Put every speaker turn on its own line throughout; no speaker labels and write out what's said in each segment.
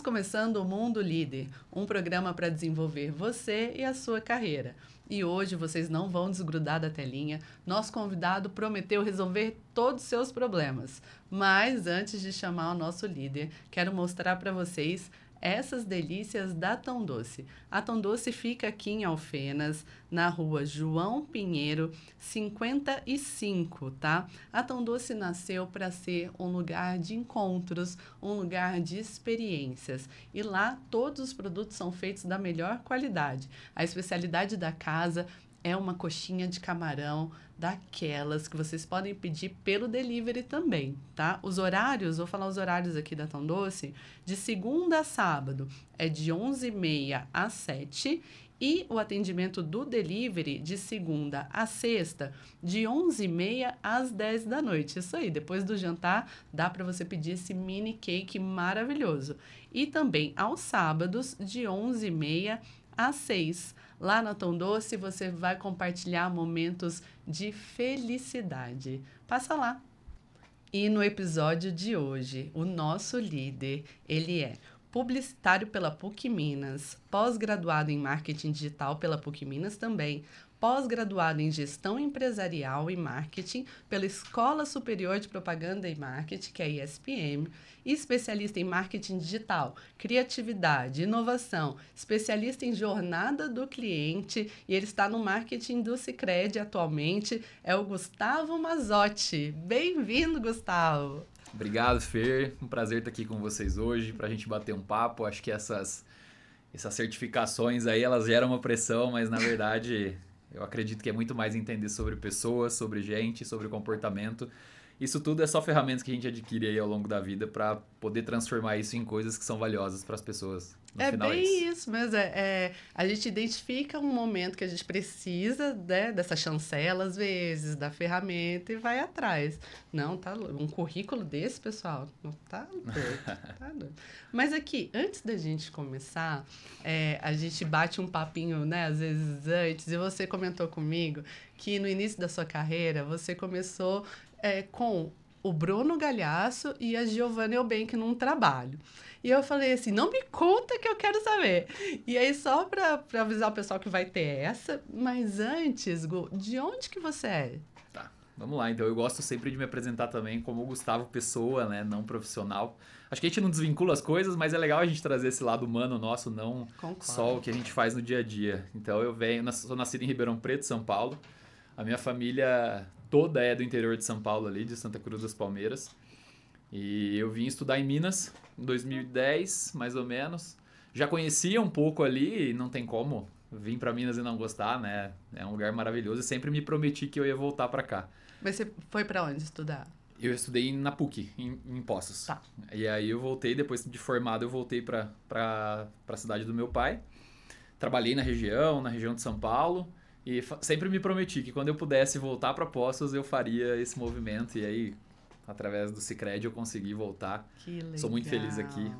Estamos começando o Mundo Líder, um programa para desenvolver você e a sua carreira. E hoje vocês não vão desgrudar da telinha. Nosso convidado prometeu resolver todos os seus problemas. Mas antes de chamar o nosso líder, quero mostrar para vocês essas delícias da Tão Doce. A Tão Doce fica aqui em Alfenas, na rua João Pinheiro, 55, tá? A Tão Doce nasceu para ser um lugar de encontros, um lugar de experiências. E lá todos os produtos são feitos da melhor qualidade. A especialidade da casa é uma coxinha de camarão daquelas que vocês podem pedir pelo delivery também, tá? Os horários, vou falar os horários aqui da Tão Doce, de segunda a sábado é de 11h30 às 7 e o atendimento do delivery de segunda a sexta, de 11h30 às 10 da noite. Isso aí, depois do jantar dá para você pedir esse mini cake maravilhoso. E também aos sábados, de 11h30 às 6 Lá na Tom Doce você vai compartilhar momentos de felicidade. Passa lá. E no episódio de hoje, o nosso líder, ele é publicitário pela PUC Minas, pós-graduado em marketing digital pela PUC Minas também, pós graduado em Gestão Empresarial e Marketing pela Escola Superior de Propaganda e Marketing, que é a ESPM, e especialista em marketing digital, criatividade, inovação, especialista em jornada do cliente, e ele está no marketing do Sicredi atualmente, é o Gustavo Mazotti. Bem-vindo, Gustavo.
Obrigado, Fer. Um prazer estar aqui com vocês hoje para a gente bater um papo. Acho que essas essas certificações aí, elas geram uma pressão, mas na verdade eu acredito que é muito mais entender sobre pessoas, sobre gente, sobre comportamento. Isso tudo é só ferramentas que a gente adquire aí ao longo da vida para poder transformar isso em coisas que são valiosas para as pessoas. No é, é bem é
isso. isso É, é, a gente identifica um momento que a gente precisa né, dessa chancela, às vezes, da ferramenta e vai atrás. Não, tá Um currículo desse, pessoal, não tá doido. tá doido. Mas aqui, antes da gente começar, é, a gente bate um papinho, né, às vezes antes, e você comentou comigo que no início da sua carreira você começou é, com o Bruno Galhaço e a Giovanna Eubank num trabalho. E eu falei assim: não me conta que eu quero saber. E aí, só para avisar o pessoal que vai ter essa, mas antes, Gu, de onde que você
é? Tá, vamos lá. Então, eu gosto sempre de me apresentar também como Gustavo Pessoa, né? Não profissional. Acho que a gente não desvincula as coisas, mas é legal a gente trazer esse lado humano nosso, não Concordo. só o que a gente faz no dia a dia. Então, eu venho, sou nascido em Ribeirão Preto, São Paulo. A minha família toda é do interior de São Paulo ali, de Santa Cruz das Palmeiras. E eu vim estudar em Minas em 2010, mais ou menos. Já conhecia um pouco ali, não tem como vir para Minas e não gostar, né? É um lugar maravilhoso e sempre me prometi que eu ia voltar para cá.
Mas você foi para onde estudar?
Eu estudei na PUC, em, em Poços. Tá. E aí eu voltei, depois de formado, eu voltei para a cidade do meu pai. Trabalhei na região, na região de São Paulo. E sempre me prometi que quando eu pudesse voltar para Poços, eu faria esse movimento. E aí, através do Cicred eu consegui voltar.
Que legal. Sou muito feliz aqui.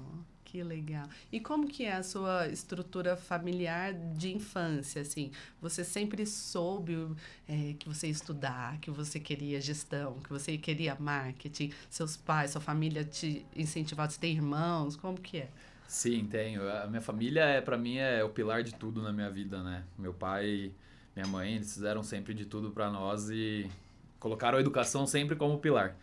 Que legal. E como que é a sua estrutura familiar de infância, assim? Você sempre soube é, que você ia estudar, que você queria gestão, que você queria marketing? Seus pais, sua família te incentivaram? Você tem irmãos? Como que é?
Sim, tenho. A minha família, é para mim, é o pilar de tudo na minha vida, né? Meu pai, minha mãe, eles fizeram sempre de tudo para nós e colocaram a educação sempre como pilar.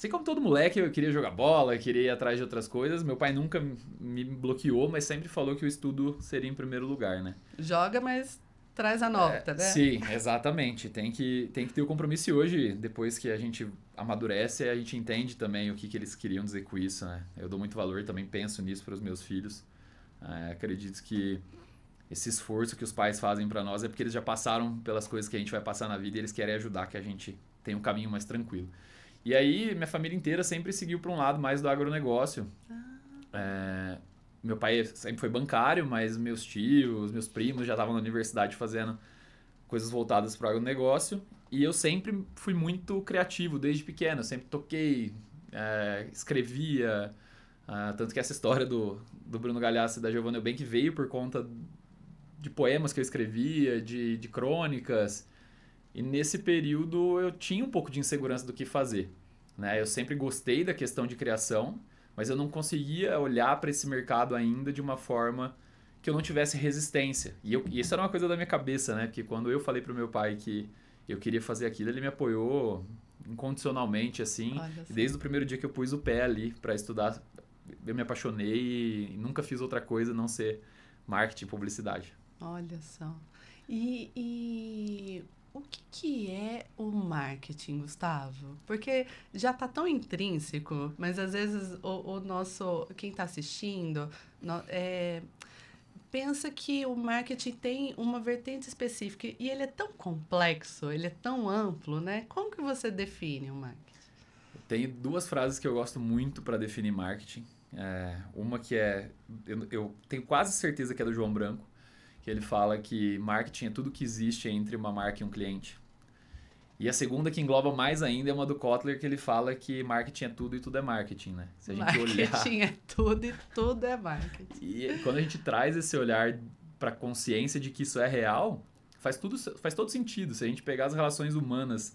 Assim como todo moleque, eu queria jogar bola, eu queria ir atrás de outras coisas. Meu pai nunca me bloqueou, mas sempre falou que o estudo seria em primeiro lugar, né?
Joga, mas traz a nota, é, né? Sim,
exatamente. Tem que, tem que ter o compromisso. E hoje, depois que a gente amadurece, a gente entende também o que, que eles queriam dizer com isso, né? Eu dou muito valor, também penso nisso para os meus filhos. É, acredito que esse esforço que os pais fazem para nós é porque eles já passaram pelas coisas que a gente vai passar na vida e eles querem ajudar que a gente tenha um caminho mais tranquilo. E aí, minha família inteira sempre seguiu para um lado mais do agronegócio. Ah. É, meu pai sempre foi bancário, mas meus tios, meus primos já estavam na universidade fazendo coisas voltadas para o agronegócio. E eu sempre fui muito criativo desde pequeno. Eu sempre toquei, é, escrevia. É, tanto que essa história do, do Bruno Galhaço e da Giovanna Eubank veio por conta de poemas que eu escrevia, de, de crônicas. E nesse período eu tinha um pouco de insegurança do que fazer. Né? Eu sempre gostei da questão de criação, mas eu não conseguia olhar para esse mercado ainda de uma forma que eu não tivesse resistência. E, eu, e isso era uma coisa da minha cabeça, né? Porque quando eu falei para o meu pai que eu queria fazer aquilo, ele me apoiou incondicionalmente, assim. desde o primeiro dia que eu pus o pé ali para estudar, eu me apaixonei e nunca fiz outra coisa a não ser marketing e publicidade.
Olha só. E, e o que, que é o marketing, Gustavo? Porque já tá tão intrínseco, mas às vezes o, o nosso, quem está assistindo, no, é, pensa que o marketing tem uma vertente específica e ele é tão complexo, ele é tão amplo, né? Como que você define o marketing?
Tem duas frases que eu gosto muito para definir marketing. É, uma que é, eu, eu tenho quase certeza que é do João Branco, que ele fala que marketing é tudo que existe entre uma marca e um cliente. E a segunda que engloba mais ainda é uma do Kotler que ele fala que marketing é tudo e tudo é marketing, né? Se a gente marketing olhar...
é tudo e tudo é marketing.
E quando a gente traz esse olhar para consciência de que isso é real, faz tudo faz todo sentido. Se a gente pegar as relações humanas,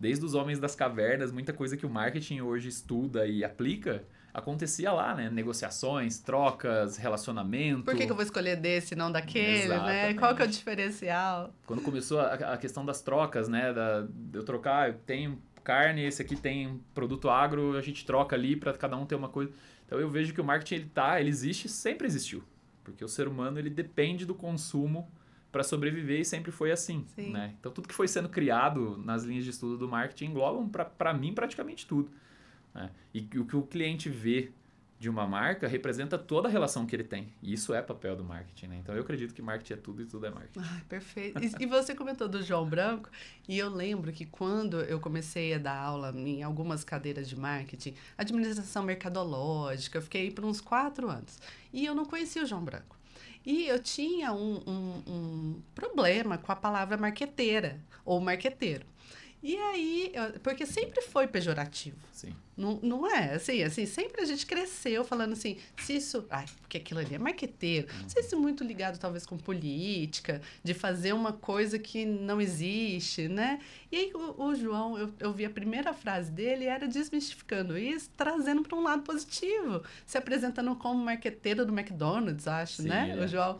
desde os homens das cavernas, muita coisa que o marketing hoje estuda e aplica, acontecia lá, né? Negociações, trocas, relacionamento. Por que, que eu vou
escolher desse não daquele, Exatamente. né? Qual que é o diferencial?
Quando começou a, a questão das trocas, né? Da, eu trocar, eu tenho carne, esse aqui tem produto agro, a gente troca ali para cada um ter uma coisa. Então eu vejo que o marketing ele tá, ele existe, sempre existiu, porque o ser humano ele depende do consumo para sobreviver e sempre foi assim, Sim. né? Então tudo que foi sendo criado nas linhas de estudo do marketing englobam para mim praticamente tudo. Né? E o que o cliente vê de uma marca representa toda a relação que ele tem. E isso é papel do marketing, né? Então eu acredito que marketing é tudo e tudo é marketing.
Ah, perfeito. E, você comentou do João Branco, e eu lembro que quando eu comecei a dar aula em algumas cadeiras de marketing, administração mercadológica, eu fiquei por uns quatro anos. E eu não conhecia o João Branco. E eu tinha um, um, um problema com a palavra marqueteira ou marqueteiro. E aí, porque sempre foi pejorativo. Sim. Não, não é assim, assim, sempre a gente cresceu falando assim, se isso, ai, porque aquilo ali é marqueteiro, uhum. se isso muito ligado talvez com política, de fazer uma coisa que não existe, né? E aí o, o João, eu, eu vi a primeira frase dele, era desmistificando isso, trazendo para um lado positivo, se apresentando como marqueteiro do McDonald's, acho, Sim, né? É. O João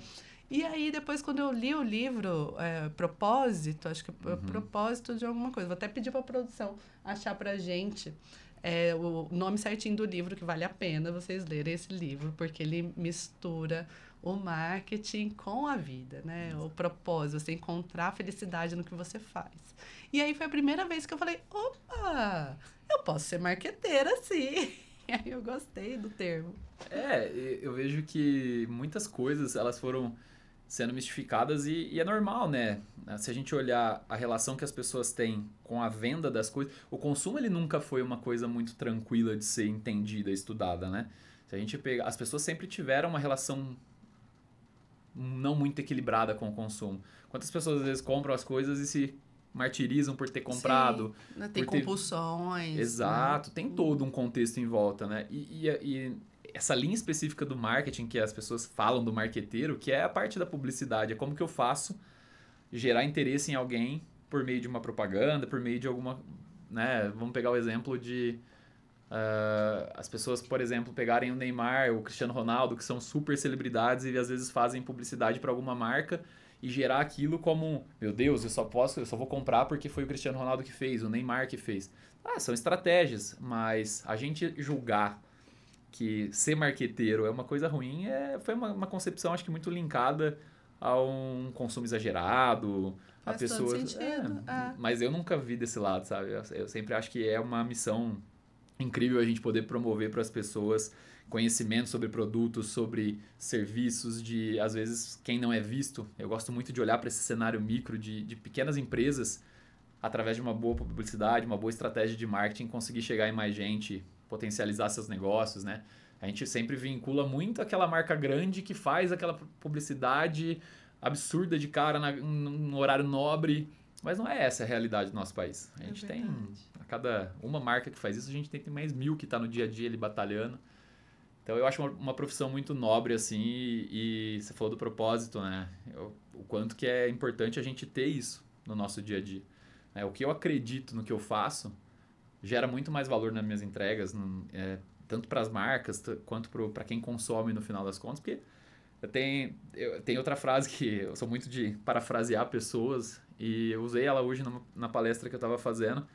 e aí, depois, quando eu li o livro é, Propósito, acho que é uhum. Propósito de alguma coisa, vou até pedir para a produção achar para gente é, o nome certinho do livro, que vale a pena vocês lerem esse livro, porque ele mistura o marketing com a vida, né? Exato. O propósito, você encontrar felicidade no que você faz. E aí foi a primeira vez que eu falei: opa, eu posso ser marqueteira sim. E aí eu gostei do termo.
É, eu vejo que muitas coisas elas foram sendo mistificadas e, e, é normal, né? Se a gente olhar a relação que as pessoas têm com a venda das coisas, o consumo ele nunca foi uma coisa muito tranquila de ser entendida, estudada, né? Se a gente pega, as pessoas sempre tiveram uma relação não muito equilibrada com o consumo. Quantas pessoas às vezes compram as coisas e se martirizam por ter comprado? Sim, tem
compulsões. Né? Exato,
né? tem todo um contexto em volta, né? e, e, e essa linha específica do marketing que as pessoas falam do marqueteiro, que é a parte da publicidade, é como que eu faço gerar interesse em alguém por meio de uma propaganda, por meio de alguma, né? Vamos pegar o exemplo de uh, as pessoas, por exemplo, pegarem o Neymar, o Cristiano Ronaldo, que são super celebridades e às vezes fazem publicidade para alguma marca e gerar aquilo como, meu Deus, eu só posso, eu só vou comprar porque foi o Cristiano Ronaldo que fez, o Neymar que fez. Ah, são estratégias, mas a gente julgar que ser marqueteiro é uma coisa ruim, é, foi uma, uma concepção, acho que, muito linkada a um consumo exagerado, Faz a pessoas. É, é. Mas eu nunca vi desse lado, sabe? Eu, eu, sempre acho que é uma missão incrível a gente poder promover para as pessoas conhecimento sobre produtos, sobre serviços de às vezes quem não é visto. Eu gosto muito de olhar para esse cenário micro de, de pequenas empresas através de uma boa publicidade, uma boa estratégia de marketing, conseguir chegar em mais gente, potencializar seus negócios, né? A gente sempre vincula muito aquela marca grande que faz aquela publicidade absurda de cara na, horário nobre. Mas não é essa a realidade do nosso país. A é gente é tem, a cada uma marca que faz isso, a gente tem mais mil que está no dia a dia ali batalhando. Então eu acho uma, uma profissão muito nobre, assim, e, e, você falou do propósito, né? Eu, o quanto que é importante a gente ter isso no nosso dia a dia. é O que eu acredito no que eu faço gera muito mais valor nas minhas entregas, no, é, tanto para as marcas quanto para quem consome no final das contas, porque tem, eu, tem outra frase que eu sou muito de parafrasear pessoas e eu usei ela hoje numa, na palestra que eu estava fazendo,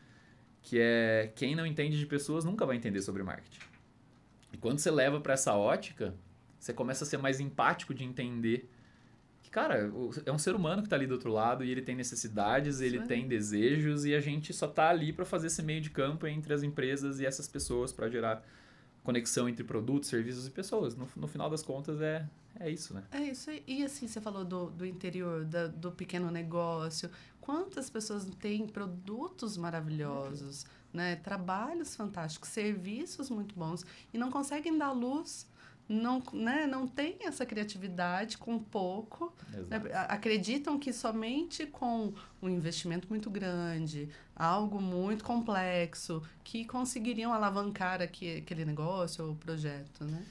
que é quem não entende de pessoas nunca vai entender sobre marketing. E quando você leva para essa ótica, você começa a ser mais empático de entender que, cara, é um ser humano que está ali do outro lado e ele tem necessidades, ele tem desejos e a gente só está ali para fazer esse meio de campo entre as empresas e essas pessoas para gerar conexão entre produtos, serviços e pessoas. No, no final das contas, é, é isso, né?
É isso. E assim, você falou do, do interior, da, do pequeno negócio. Quantas pessoas têm produtos maravilhosos, né? Trabalhos fantásticos, serviços muito bons e não conseguem dar luz não, né, não tem essa criatividade com pouco. Né, acreditam que somente com um investimento muito grande, algo muito complexo, que conseguiriam alavancar aqui, aquele negócio ou projeto, né?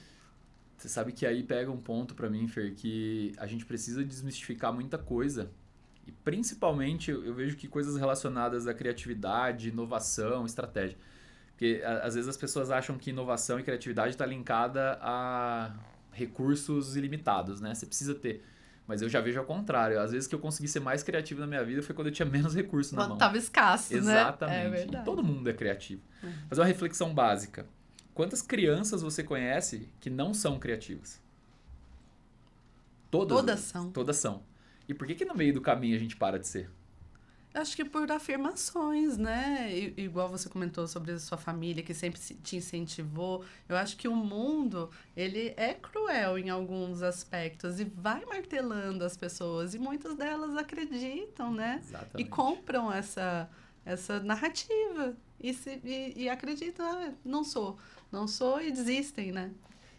Você sabe que aí pega um ponto para mim, Fer, que a gente precisa desmistificar muita coisa. E principalmente eu vejo que coisas relacionadas à criatividade, inovação, estratégia porque às vezes as pessoas acham que inovação e criatividade está linkada a recursos ilimitados, né? Você precisa ter. Mas eu já vejo ao contrário. Às vezes que eu consegui ser mais criativo na minha vida foi quando eu tinha menos recursos na mão. Quando tava
escasso, né? É Exatamente. né? Exatamente. É todo mundo
é criativo. Uhum. Mas é uma reflexão básica. Quantas crianças você conhece que não são criativas? Todas. Todas são. Todas são. E por que, que no meio do caminho a gente para de ser?
Acho que por afirmações, né? I, igual você comentou sobre a sua família, que sempre te incentivou. Eu acho que o mundo, ele é cruel em alguns aspectos e vai martelando as pessoas. E muitas delas acreditam, né? Exatamente. E compram essa, essa narrativa. E, se, e, e acreditam, ah, não sou, não sou e desistem, né?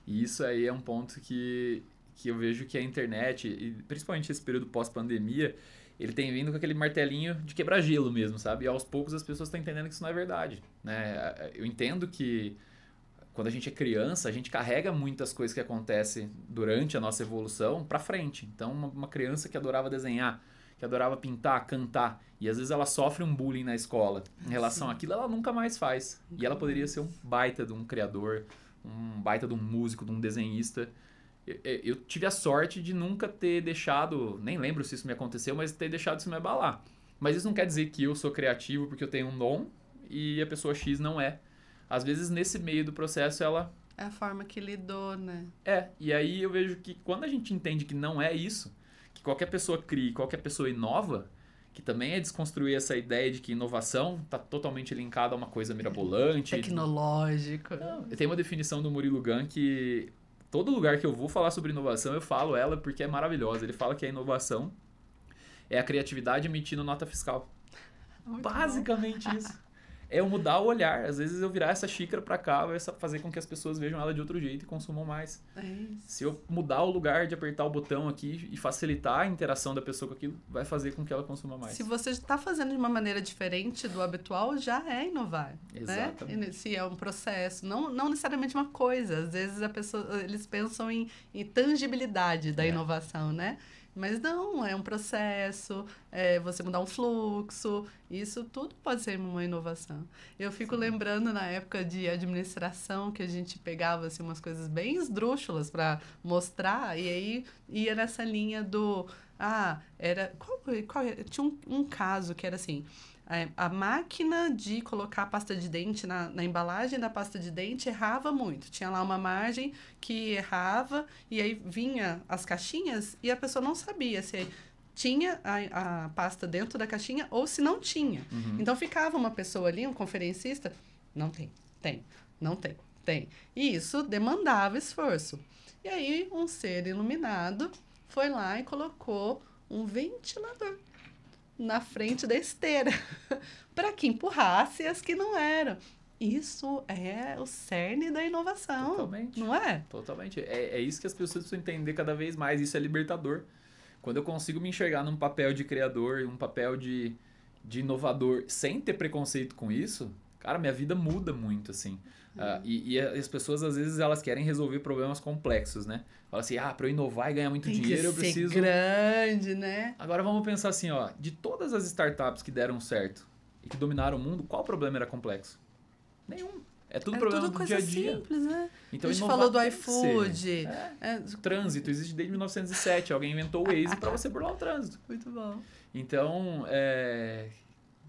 E isso aí é um ponto que, que eu vejo que a internet, e principalmente esse período pós-pandemia, ele tem vindo com aquele martelinho de quebrar gelo mesmo, sabe? E aos poucos as pessoas estão entendendo que isso não é verdade, né? Eu entendo que quando a gente é criança, a gente carrega muitas coisas que acontecem durante a nossa evolução para frente. Então, uma criança que adorava desenhar, que adorava pintar, cantar, e às vezes ela sofre um bullying na escola em relação Sim. àquilo, ela nunca mais faz. E ela poderia ser um baita de um criador, um baita de um músico, de um desenhista, é, eu tive a sorte de nunca ter deixado, nem lembro se isso me aconteceu, mas ter deixado isso me abalar. Mas isso não quer dizer que eu sou criativo porque eu tenho um dom e a pessoa X não é. Às vezes, nesse meio do processo, ela.
É a forma que lidou, né?
É, e aí eu vejo que quando a gente entende que não é isso, que qualquer pessoa cria, qualquer pessoa inova, que também é desconstruir essa ideia de que inovação está totalmente linkada a uma coisa mirabolante.
tecnológica Não, tem
uma definição do Murilo Gun que todo lugar que eu vou falar sobre inovação, eu falo ela porque é maravilhosa. Ele fala que a inovação é a criatividade emitindo nota fiscal. Muito Basicamente bom. isso é eu mudar o olhar. Às vezes eu virar essa xícara para cá vai fazer com que as pessoas vejam ela de outro jeito e consumam mais. É Se eu mudar o lugar de apertar o botão aqui e facilitar a interação da pessoa com aquilo, vai fazer com que ela consuma mais. Se
você está fazendo de uma maneira diferente do habitual, já é inovar. Né? Exatamente. Né? Se é um processo, não, não necessariamente uma coisa. Às vezes a pessoa, eles pensam em, em tangibilidade da é. inovação, né? Mas não, é um processo, é você mudar um fluxo, isso tudo pode ser uma inovação. Eu fico Sim. lembrando na época de administração que a gente pegava assim, umas coisas bem esdrúxulas para mostrar, e aí ia nessa linha do. Ah, era. Qual, qual, tinha um, um caso que era assim é, a máquina de colocar a pasta de dente na, na, embalagem da pasta de dente errava muito. Tinha lá uma margem que errava e aí vinha as caixinhas e a pessoa não sabia se tinha a, a pasta dentro da caixinha ou se não tinha. Uhum. Então ficava uma pessoa ali, um conferencista, não tem, tem, não tem, tem. E isso demandava esforço. E aí um ser iluminado foi lá e colocou um ventilador na frente da esteira para que empurrasse as que não eram. Isso é o cerne da inovação. Totalmente.
Não é? Totalmente. É, é isso que as pessoas precisam entender cada vez mais. Isso é libertador. Quando eu consigo me enxergar num papel de criador, um papel de, de inovador, sem ter preconceito com isso, cara, minha vida muda muito, assim. Uhum. Uh, e, e, as pessoas, às vezes, elas querem resolver problemas complexos, né? Fala assim, ah, para eu inovar e ganhar muito Tem dinheiro, eu preciso...
grande, né?
Agora vamos pensar assim, ó, de todas as startups que deram certo e que dominaram o mundo, qual problema era complexo? Nenhum. É tudo é problema tudo do dia a dia. simples, né? Então, a gente falou do né? iFood. É. É. Trânsito existe desde 1907. Alguém inventou o Waze para você burlar o trânsito. Muito bom. Então, é,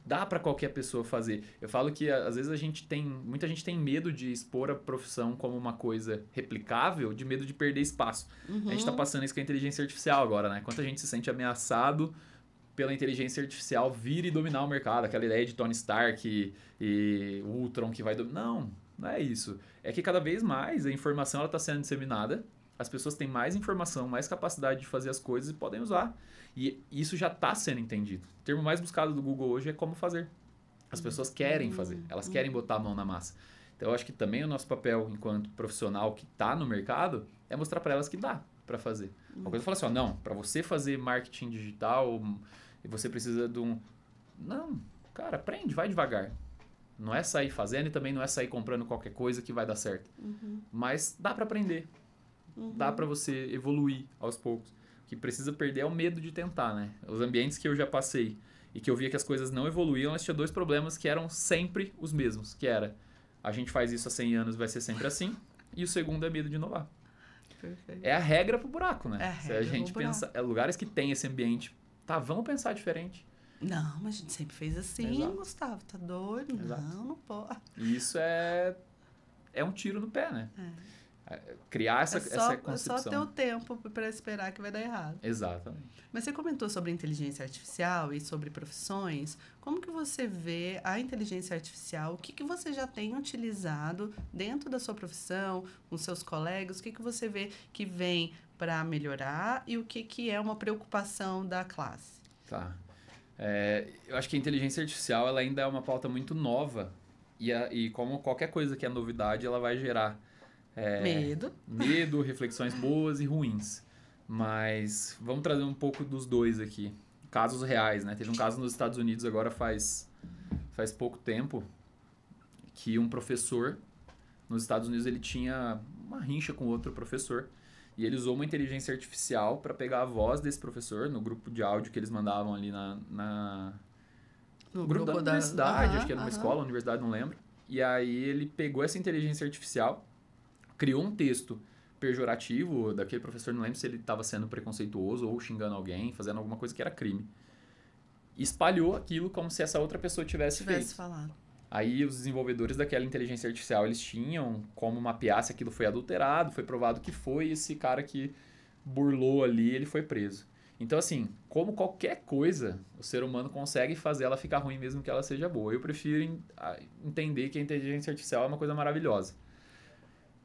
dá para qualquer pessoa fazer. Eu falo que às vezes a gente tem, muita gente tem medo de expor a profissão como uma coisa replicável, de medo de perder espaço. Uhum. A gente está uhum. passando isso com a inteligência artificial agora, né? Quanta gente se sente ameaçado pela inteligência artificial vir e dominar o mercado, aquela ideia de Tony Stark e, e Ultron que vai dominar. Não, não é isso. É que cada vez mais a informação está sendo disseminada as pessoas têm mais informação, mais capacidade de fazer as coisas e podem usar. E isso já está sendo entendido. O termo mais buscado do Google hoje é como fazer. As uhum. pessoas querem fazer, uhum. elas querem botar a mão na massa. Então, eu acho que também o nosso papel enquanto profissional que está no mercado é mostrar para elas que dá para fazer. Uma coisa é fala assim, ó, não, para você fazer marketing digital, você precisa de um... Não, cara, aprende, vai devagar. Não é sair fazendo e também não é sair comprando qualquer coisa que vai dar certo. Uhum. Mas dá para aprender. Uhum. Dá para você evoluir aos poucos. O que precisa perder é o medo de tentar, né? Os ambientes que eu já passei e que eu via que as coisas não evoluíam, elas tinham dois problemas que eram sempre os mesmos, que era a gente faz isso há 100 anos, vai ser sempre assim, e o segundo é medo de inovar. Perfeito. É a regra pro buraco, né? É a Se a gente pensa, é lugares que tem esse ambiente, tá, vamos pensar diferente. Não, mas a gente sempre fez assim, Exato.
Gustavo, tá
doido? Exato. Não, não pode. Isso é é um tiro no pé, né? É. É, criar essa, é só, essa concepção. É só ter o
tempo para esperar que vai dar errado.
Exatamente.
Mas você comentou sobre inteligência artificial e sobre profissões. Como que você vê a inteligência artificial? O que, que você já tem utilizado dentro da sua profissão, com seus colegas? O que, que você vê que vem para melhorar e o que, que é uma preocupação da classe?
Tá. É, eu acho que a inteligência artificial ela ainda é uma pauta muito nova e, a, e como qualquer coisa que é novidade, ela vai gerar é, medo. Medo, reflexões boas e ruins. Mas vamos trazer um pouco dos dois aqui. Casos reais, né? Teve um caso nos Estados Unidos agora faz, faz pouco tempo que um professor nos Estados Unidos ele tinha uma rincha com outro professor e ele usou uma inteligência artificial para pegar a voz desse professor no grupo de áudio que eles mandavam ali na, na
no grupo, grupo da, da universidade, acho que era uma escola,
universidade, não lembro. E aí ele pegou essa inteligência artificial criou um texto pejorativo daquele professor, não lembro se ele estava sendo preconceituoso ou xingando alguém, fazendo alguma coisa que era crime. Espalhou aquilo como se essa outra pessoa tivesse, tivesse feito. falado. Aí os desenvolvedores daquela inteligência artificial, eles tinham como mapear se aquilo foi adulterado, foi provado que foi esse cara que burlou ali, ele foi preso. Então assim, como qualquer coisa, o ser humano consegue fazer ela ficar ruim mesmo que ela seja boa. Eu prefiro entender que a inteligência artificial é uma coisa maravilhosa.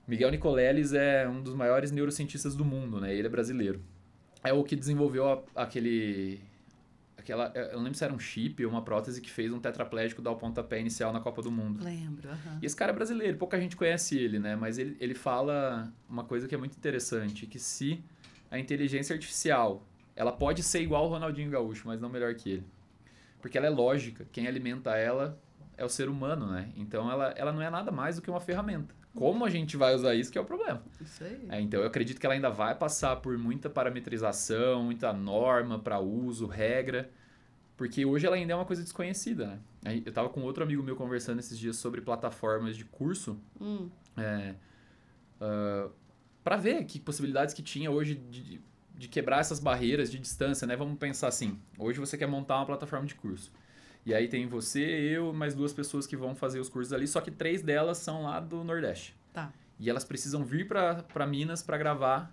Miguel Nicoleles é um dos maiores neurocientistas do mundo, né? Ele é brasileiro. É o que desenvolveu a, aquele. Aquela, eu não lembro se era um chip ou uma prótese que fez um tetraplégico dar o pontapé inicial na Copa do Mundo. Lembro. Uhum. E esse cara é brasileiro, pouca gente conhece ele, né? Mas ele, ele fala uma coisa que é muito interessante: que se a inteligência artificial ela pode ser igual ao Ronaldinho Gaúcho, mas não melhor que ele. Porque ela é lógica, quem alimenta ela é o ser humano, né? Então ela, ela não é nada mais do que uma ferramenta como a gente vai usar isso que é o problema. Isso aí. É, então eu acredito que ela ainda vai passar por muita parametrização, muita norma para uso, regra, porque hoje ela ainda é uma coisa desconhecida. Né? Eu estava com outro amigo meu conversando esses dias sobre plataformas de curso. Hum. É, uh, ah, para ver que possibilidades que tinha hoje de, de quebrar essas barreiras de distância, né? Vamos pensar assim, hoje você quer montar uma plataforma de curso. E aí tem você, eu, mais duas pessoas que vão fazer os cursos ali, só que três delas são lá do Nordeste. Tá. E elas precisam vir para Minas para gravar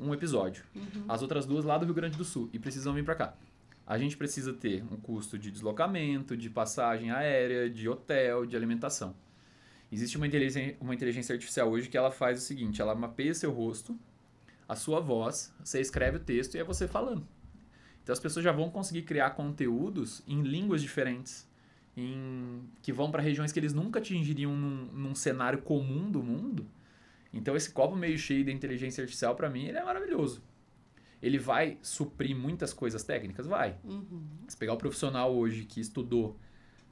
um episódio. Uhum. As outras duas lá do Rio Grande do Sul e precisam vir para cá. A gente precisa ter um custo de deslocamento, de passagem aérea, de hotel, de alimentação. Existe uma inteligência, uma inteligência artificial hoje que ela faz o seguinte: ela mapeia seu rosto, a sua voz, você escreve o texto e é você falando. Então as pessoas já vão conseguir criar conteúdos em línguas diferentes, em, que vão para regiões que eles nunca atingiriam num, num, cenário comum do mundo. Então esse copo meio cheio de inteligência artificial para mim ele é maravilhoso. Ele vai suprir muitas coisas técnicas, vai. Uhum. Se pegar o profissional hoje que estudou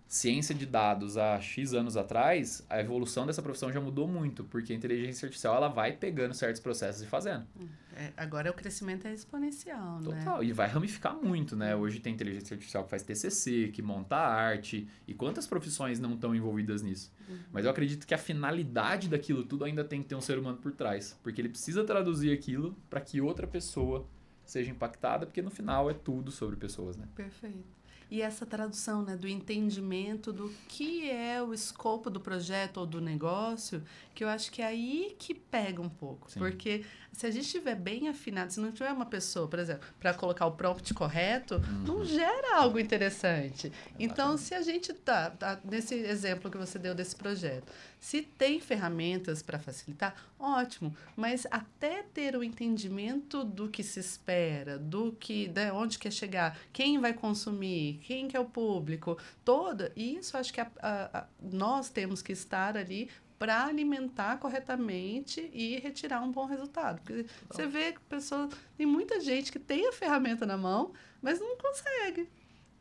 ciência de dados há X anos atrás, a evolução dessa profissão já mudou muito, porque a inteligência artificial ela vai pegando certos processos e fazendo.
É, agora o crescimento é exponencial, né? Total, né? e
vai ramificar muito, né? Uhum. Hoje tem inteligência artificial que faz TCC, que monta arte, e quantas profissões não estão envolvidas nisso? Uhum. Mas eu acredito que a finalidade daquilo tudo ainda tem que ter um ser humano por trás, porque ele precisa traduzir aquilo para que outra pessoa seja impactada, porque no final é tudo sobre pessoas, né?
Perfeito e essa tradução né, do entendimento do que é o escopo do projeto ou do negócio, que eu acho que é aí que pega um pouco. Sim. Porque se a gente estiver bem afinado, se não tiver uma pessoa, por exemplo, para colocar o prompt correto, uhum. não gera algo interessante. Então, se a gente tá, tá, nesse exemplo que você deu desse projeto, se tem ferramentas para facilitar, ótimo. Mas até ter o entendimento do que se espera, do que, de né, onde quer chegar, quem vai consumir, quem que é o público, toda. E isso acho que a, a, a, nós temos que estar ali para alimentar corretamente e retirar um bom resultado. Porque tá bom. você vê que pessoa, tem muita gente que tem a ferramenta na mão, mas não consegue.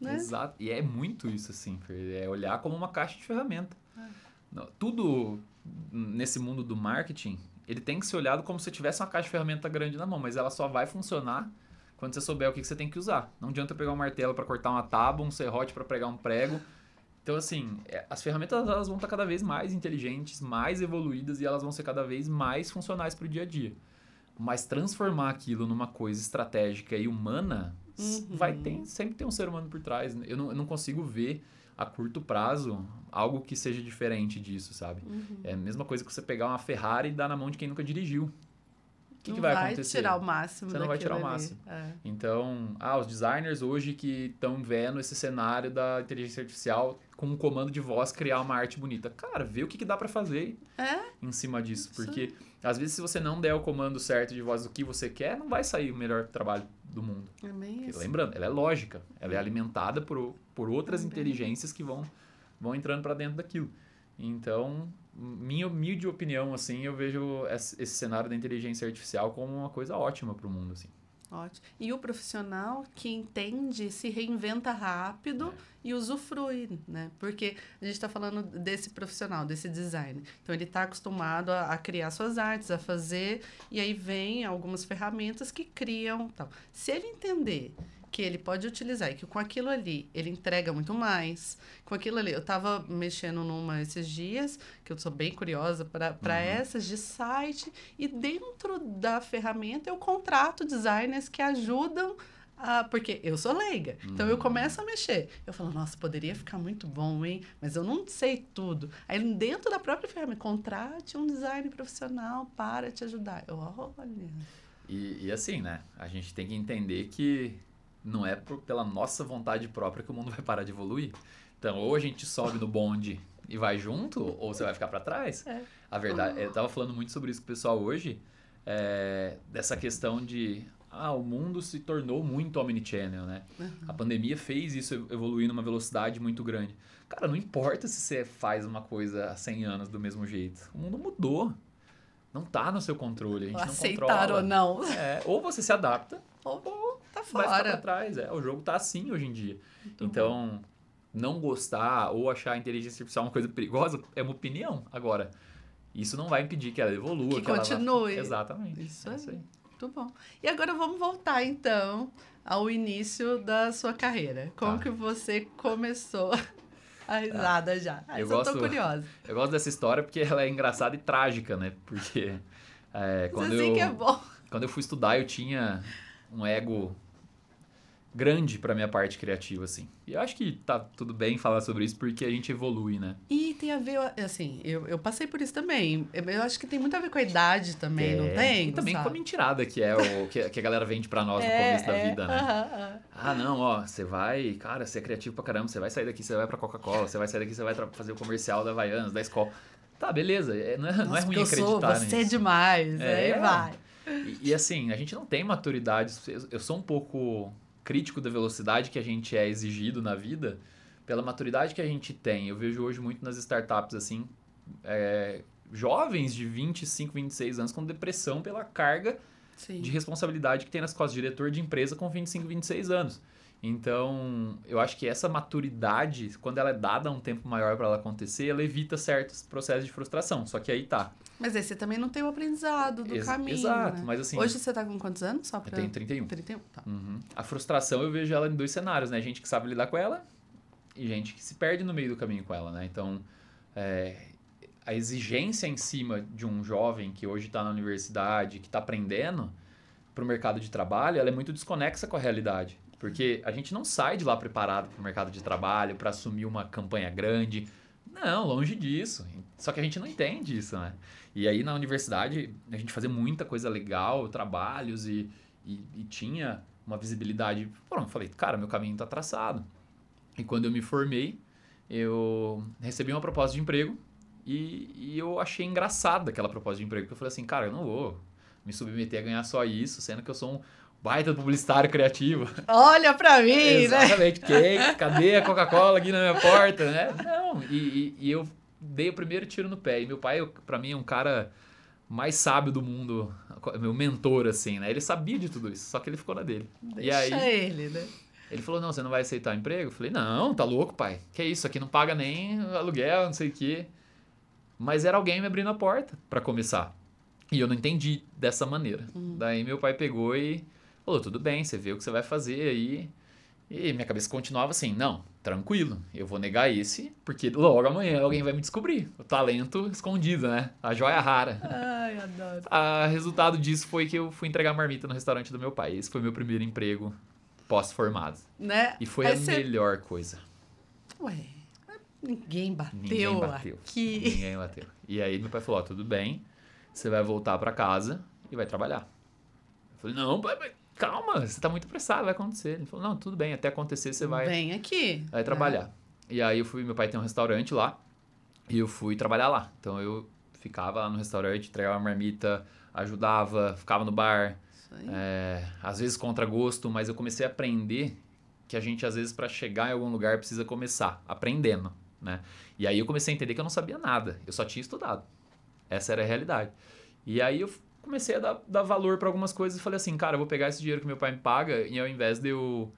Né? Exato. E é muito isso, assim. É olhar como uma caixa de ferramenta. É. Tudo nesse mundo do marketing, ele tem que ser olhado como se tivesse uma caixa de ferramenta grande na mão, mas ela só vai funcionar quando você souber o que você tem que usar. Não adianta pegar um martelo para cortar uma tábua, um serrote para pregar um prego. Então, assim, é, as ferramentas elas vão estar tá cada vez mais inteligentes, mais evoluídas e elas vão ser cada vez mais funcionais para o dia a dia. Mas transformar aquilo numa coisa estratégica e humana uhum. vai ter, sempre ter um ser humano por trás. Né? Eu não, eu não consigo ver a curto prazo algo que seja diferente disso, sabe? Uhum. É a mesma coisa que você pegar uma Ferrari e dar na mão de quem nunca dirigiu. O que, que vai, acontecer? Você vai tirar o máximo. Você não vai tirar o máximo. É. Então, ah, os designers hoje que estão vendo esse cenário da inteligência artificial com um comando de voz criar uma arte bonita. Cara, vê o que, que dá para fazer é? em cima disso. Porque às vezes se você não der o comando certo de voz do que você quer, não vai sair o melhor trabalho do mundo. É lembrando, ela é lógica. Ela é alimentada por, por outras inteligências que vão, vão entrando para dentro daquilo. Então, minha humilde opinião, assim, eu vejo esse cenário da inteligência artificial como uma coisa ótima para o mundo, assim.
Ótimo. E o profissional que entende se reinventa rápido é. e usufrui, né? Porque a gente está falando desse profissional, desse design Então ele está acostumado a, a, criar suas artes, a fazer, e aí vem algumas ferramentas que criam. Tal. Se ele entender que ele pode utilizar e que com aquilo ali ele entrega muito mais. Com aquilo ali, eu estava mexendo numa esses dias, que eu sou bem curiosa para uhum. essas de site, e dentro da ferramenta eu contrato designers que ajudam ah, porque eu sou leiga. Uhum. Então eu uhum. começo a mexer. Eu falo, nossa, poderia ficar muito bom, hein? Mas eu não sei tudo. Aí dentro da própria ferramenta, contrate um design profissional para te ajudar. Eu, olha.
E, e assim, né? A gente tem que entender que não é por, pela nossa vontade própria que o mundo vai parar de evoluir. Então, ou a gente sobe no bonde e vai junto, ou você vai ficar para trás. É. A verdade, eu tava falando muito sobre isso com o pessoal hoje, é, dessa questão de ah, o mundo se tornou muito omnichannel, né? Uhum. A pandemia fez isso evoluir numa velocidade muito grande. Cara, não importa se você faz uma coisa há 100 anos do mesmo jeito. O mundo mudou. Não tá no seu controle, a gente não Aceitar ou não. É, ou você se adapta, ou tá fora. Vai ficar pra trás, é. O jogo tá assim hoje em dia. Então, então tá. não gostar ou achar a inteligência artificial uma coisa perigosa é uma opinião. Agora, isso não vai impedir que ela evolua. Que, que continue. Ela... Exatamente.
Isso, é isso aí. Muito bom. E agora vamos voltar, então, ao início da sua carreira. Como tá. que você começou a tá. risada já? Aí ah, eu, gosto, tô curiosa.
Eu gosto dessa história porque ela é engraçada e trágica, né? Porque é, quando, assim eu, é quando eu fui estudar, eu tinha um ego grande para minha parte criativa, assim. E eu acho que tá tudo bem falar sobre isso porque a gente evolui, né?
E tem a ver, assim, eu, eu passei por isso também. Eu, eu acho que tem muito a ver com a idade também, é, não tem? E também sabe? com a
mentirada que é o que, que a galera vende para nós é, no começo é, da vida, né?
Uh -huh.
Ah, não, ó, você vai, cara, você é criativo pra caramba, você vai sair daqui, você vai pra Coca-Cola, você vai sair daqui, você vai fazer o comercial da Havaianas, da escola. Tá, beleza, é, é, não é, Nossa, não é ruim acreditar sou, você nisso. é
demais,
aí vai. E, e assim, a gente não tem maturidade, eu sou um pouco crítico da velocidade que a gente é exigido na vida, pela maturidade que a gente tem. Eu vejo hoje muito nas startups assim, é, jovens de 25, 26 anos com depressão pela carga Sim. de responsabilidade que tem nas costas. Diretor de empresa com 25, 26 anos. Então, eu acho que essa maturidade, quando ela é dada um tempo maior para ela acontecer, ela evita certos processos de frustração. Só que aí tá.
Mas aí você também não tem o aprendizado do Ex caminho. Exato, né? mas assim. Hoje você está com quantos anos? Só pra... Eu tenho
31. 31, tá. Uhum. A frustração eu vejo ela em dois cenários, né? Gente que sabe lidar com ela e gente que se perde no meio do caminho com ela, né? Então, é, a exigência em cima de um jovem que hoje está na universidade, que está aprendendo para o mercado de trabalho, ela é muito desconexa com a realidade. Porque a gente não sai de lá preparado para o mercado de trabalho, para assumir uma campanha grande, não, longe disso. Só que a gente não entende isso, né? E aí na universidade a gente fazia muita coisa legal, trabalhos e, e, e tinha uma visibilidade. Pronto, falei, cara, meu caminho está traçado. E quando eu me formei, eu recebi uma proposta de emprego e, e eu achei engraçada aquela proposta de emprego, porque eu falei assim, cara, eu não vou me submeter a ganhar só isso, sendo que eu sou um, baita publicitário criativo.
Olha para mim, Exatamente,
né? Exatamente. Cadê a Coca-Cola aqui na minha porta, né? Não, e, e, e, eu dei o primeiro tiro no pé. E meu pai, para mim, é um cara mais sábio do mundo, meu mentor, assim, né? Ele sabia de tudo isso, só que ele ficou na dele. Deixa e aí, ele, né? Ele falou, não, você não vai aceitar emprego? Eu falei, não, tá louco, pai. Que isso, aqui não paga nem aluguel, não sei o quê. Mas era alguém me abrindo a porta para começar. E eu não entendi dessa maneira. Uhum. Daí meu pai pegou e falou, tudo bem, você vê o que você vai fazer aí. E minha cabeça continuava assim, não, tranquilo, eu vou negar esse, porque logo amanhã alguém vai me descobrir. O talento escondido, né? A joia rara.
Ai, adoro.
O resultado disso foi que eu fui entregar marmita no restaurante do meu pai. Esse foi meu primeiro emprego pós-formado. Né? E foi a melhor coisa.
Ué, ninguém
bateu, ninguém bateu aqui. Ninguém bateu. E aí meu pai falou, tudo bem, você vai voltar para casa e vai trabalhar. Eu falei, não, pai, mas calma, você tá muito apressado, vai acontecer. Ele falou, não, tudo bem, até acontecer você vai... Vem aqui. Vai trabalhar. É. E aí eu fui, meu pai tem um restaurante lá, e eu fui trabalhar lá. Então eu ficava lá no restaurante, entregava marmita, ajudava, ficava no bar. É, às vezes contra gosto, mas eu comecei a aprender que a gente, às vezes, para chegar em algum lugar, precisa começar aprendendo, né? E aí eu comecei a entender que eu não sabia nada, eu só tinha estudado. Essa era a realidade. E aí eu comecei a dar, dar valor para algumas coisas e falei assim, cara, eu vou pegar esse dinheiro que meu pai me paga e ao invés de eu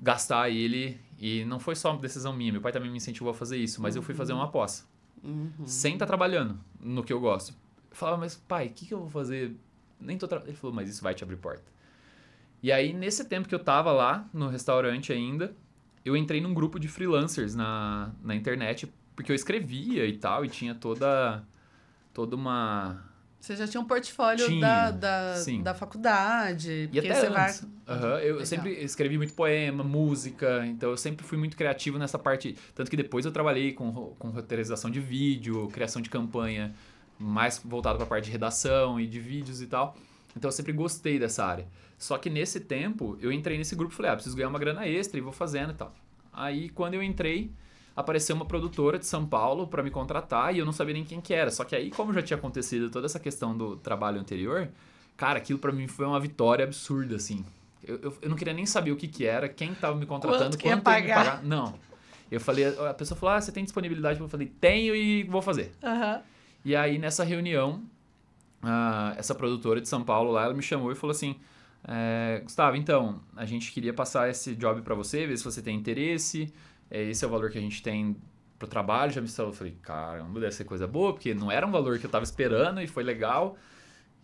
gastar ele, e não foi só uma decisão minha, meu pai também me incentivou a fazer isso, mas uhum. eu fui fazer uma uhum. aposta. Uhum. Sem estar tá trabalhando no que eu gosto. Eu falava, mas pai, o que, que eu vou fazer? Nem tô trabalhando. Ele falou, mas isso vai te abrir porta. E aí, nesse tempo que eu tava lá, no restaurante ainda, eu entrei num grupo de freelancers na, na internet, porque eu escrevia e tal, e tinha toda, toda uma,
você já tinha um portfólio tinha, da, da, da, faculdade. E até você antes.
Vai... Uhum. Eu Legal. sempre escrevi muito poema, música, então eu sempre fui muito criativo nessa parte. Tanto que depois eu trabalhei com, com roteirização de vídeo, criação de campanha, mais voltado para a parte de redação e de vídeos e tal. Então eu sempre gostei dessa área. Só que nesse tempo, eu entrei nesse grupo e falei, ah, preciso ganhar uma grana extra e vou fazendo e tal. Aí quando eu entrei, apareceu uma produtora de São Paulo para me contratar e eu não sabia nem quem que era. Só que aí, como já tinha acontecido toda essa questão do trabalho anterior, cara, aquilo para mim foi uma vitória absurda, assim. Eu, eu, eu, não queria nem saber o que que era, quem tava me contratando, quanto, quanto pagar? ia pagar. Não. Eu falei, a pessoa falou, ah, você tem disponibilidade? Eu falei, tenho e vou fazer. Uhum. E aí, nessa reunião, uh, essa produtora de São Paulo lá, ela me chamou e falou assim, é, Gustavo, então, a gente queria passar esse job para você, ver se você tem interesse. É, esse é o valor que a gente tem pro trabalho, já me instalou. falei, caramba, deve ser coisa boa, porque não era um valor que eu tava esperando e foi legal.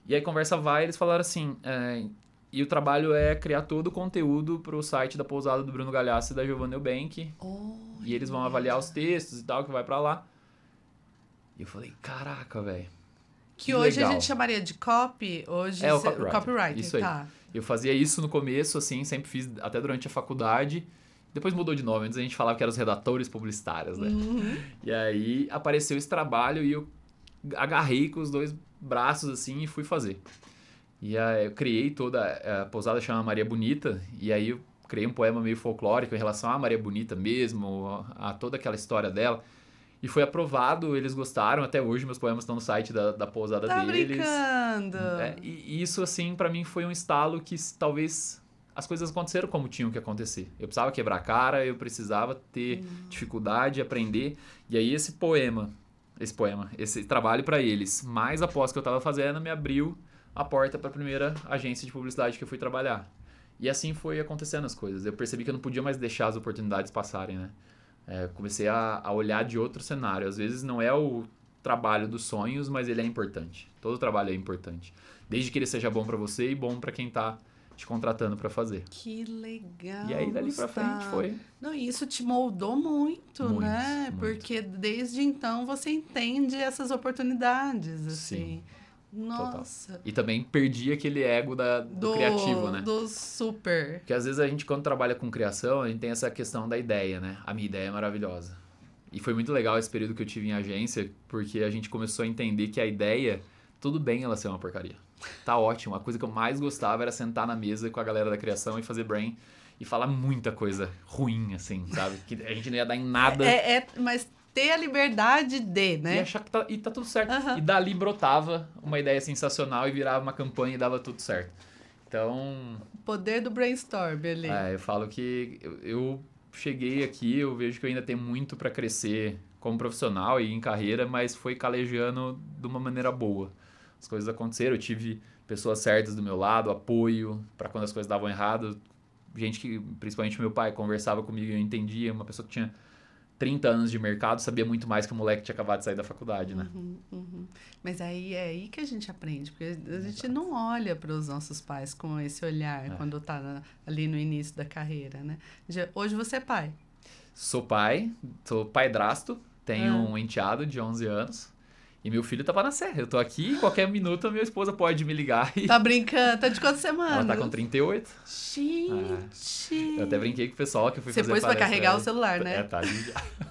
E aí conversa vai, eles falaram assim, é, e o trabalho é criar todo o conteúdo pro site da pousada do Bruno Galhaço e da Giovanna Eubank. Oh, e eles vão avaliar os textos e tal, que vai para lá. E eu falei, caraca, velho. Que, que, hoje legal. a gente
chamaria de copy, hoje é o copyright. isso aí. Tá.
Eu fazia isso no começo, assim, sempre fiz até durante a faculdade. Depois mudou de nome, antes a gente falava que eram os redatores publicitários, né? Uhum. E aí apareceu esse trabalho e eu agarrei com os dois braços assim e fui fazer. E aí eu criei toda a pousada chama Maria Bonita e aí eu criei um poema meio folclórico em relação à Maria Bonita mesmo, a toda aquela história dela. E foi aprovado, eles gostaram, até hoje meus poemas estão no site da, da pousada tá deles.
Brincando. É,
e isso, assim, para mim foi um estalo que talvez as coisas aconteceram como tinham que acontecer. Eu precisava quebrar a cara, eu precisava ter uhum. dificuldade, aprender. E aí esse poema, esse poema, esse trabalho para eles, mais após que eu estava fazendo, me abriu a porta para a primeira agência de publicidade que eu fui trabalhar. E assim foi acontecendo as coisas. Eu percebi que eu não podia mais deixar as oportunidades passarem, né? É, comecei a, a olhar de outro cenário. Às vezes não é o trabalho dos sonhos, mas ele é importante. Todo trabalho é importante, desde que ele seja bom para você e bom para quem está te contratando para fazer. Que
legal. E aí dali para frente foi. Não, isso te moldou muito, muito né? Muito. Porque desde então você entende essas oportunidades, assim. Sim. Nossa. Total. E
também perdi aquele ego da, do, do, criativo, né? Do
super.
Porque às vezes a gente, quando trabalha com criação, a gente tem essa questão da ideia, né? A minha ideia é maravilhosa. E foi muito legal esse período que eu tive em agência, porque a gente começou a entender que a ideia tudo bem ela ser uma porcaria. Tá ótimo. A coisa que eu mais gostava era sentar na mesa com a galera da criação e fazer brain e falar muita coisa ruim, assim, sabe? Que a gente não ia dar em nada. É,
é mas ter a liberdade de, né? E
achar que tá, e tá tudo certo. Uhum. E dali brotava uma ideia sensacional e virava uma campanha e dava tudo certo. Então.
O poder do brainstorm beleza.
É, eu falo que eu, eu cheguei aqui, eu vejo que eu ainda tenho muito para crescer como profissional e em carreira, mas foi calejando de uma maneira boa as coisas aconteceram. Eu tive pessoas certas do meu lado, apoio para quando as coisas davam errado. Gente que, principalmente meu pai, conversava comigo e eu entendia. Uma pessoa que tinha 30 anos de mercado sabia muito mais que o moleque que tinha acabado de sair da faculdade, né?
Uhum, uhum. Mas aí é aí que a gente aprende, porque a Exato. gente não olha para os nossos pais com esse olhar é. quando está ali no início da carreira, né? Hoje você é pai.
Sou pai, sou padrasto, tenho ah. um enteado de 11 anos. E meu filho tava tá na serra. Eu tô aqui, qualquer minuto a minha esposa pode me ligar. E... Tá brincando? Tá de quantas semanas? Ela tá com 38. Gente! Ah, eu até brinquei com o pessoal que eu fui Você fazer pôs pra carregar o é. celular, né? É, tá.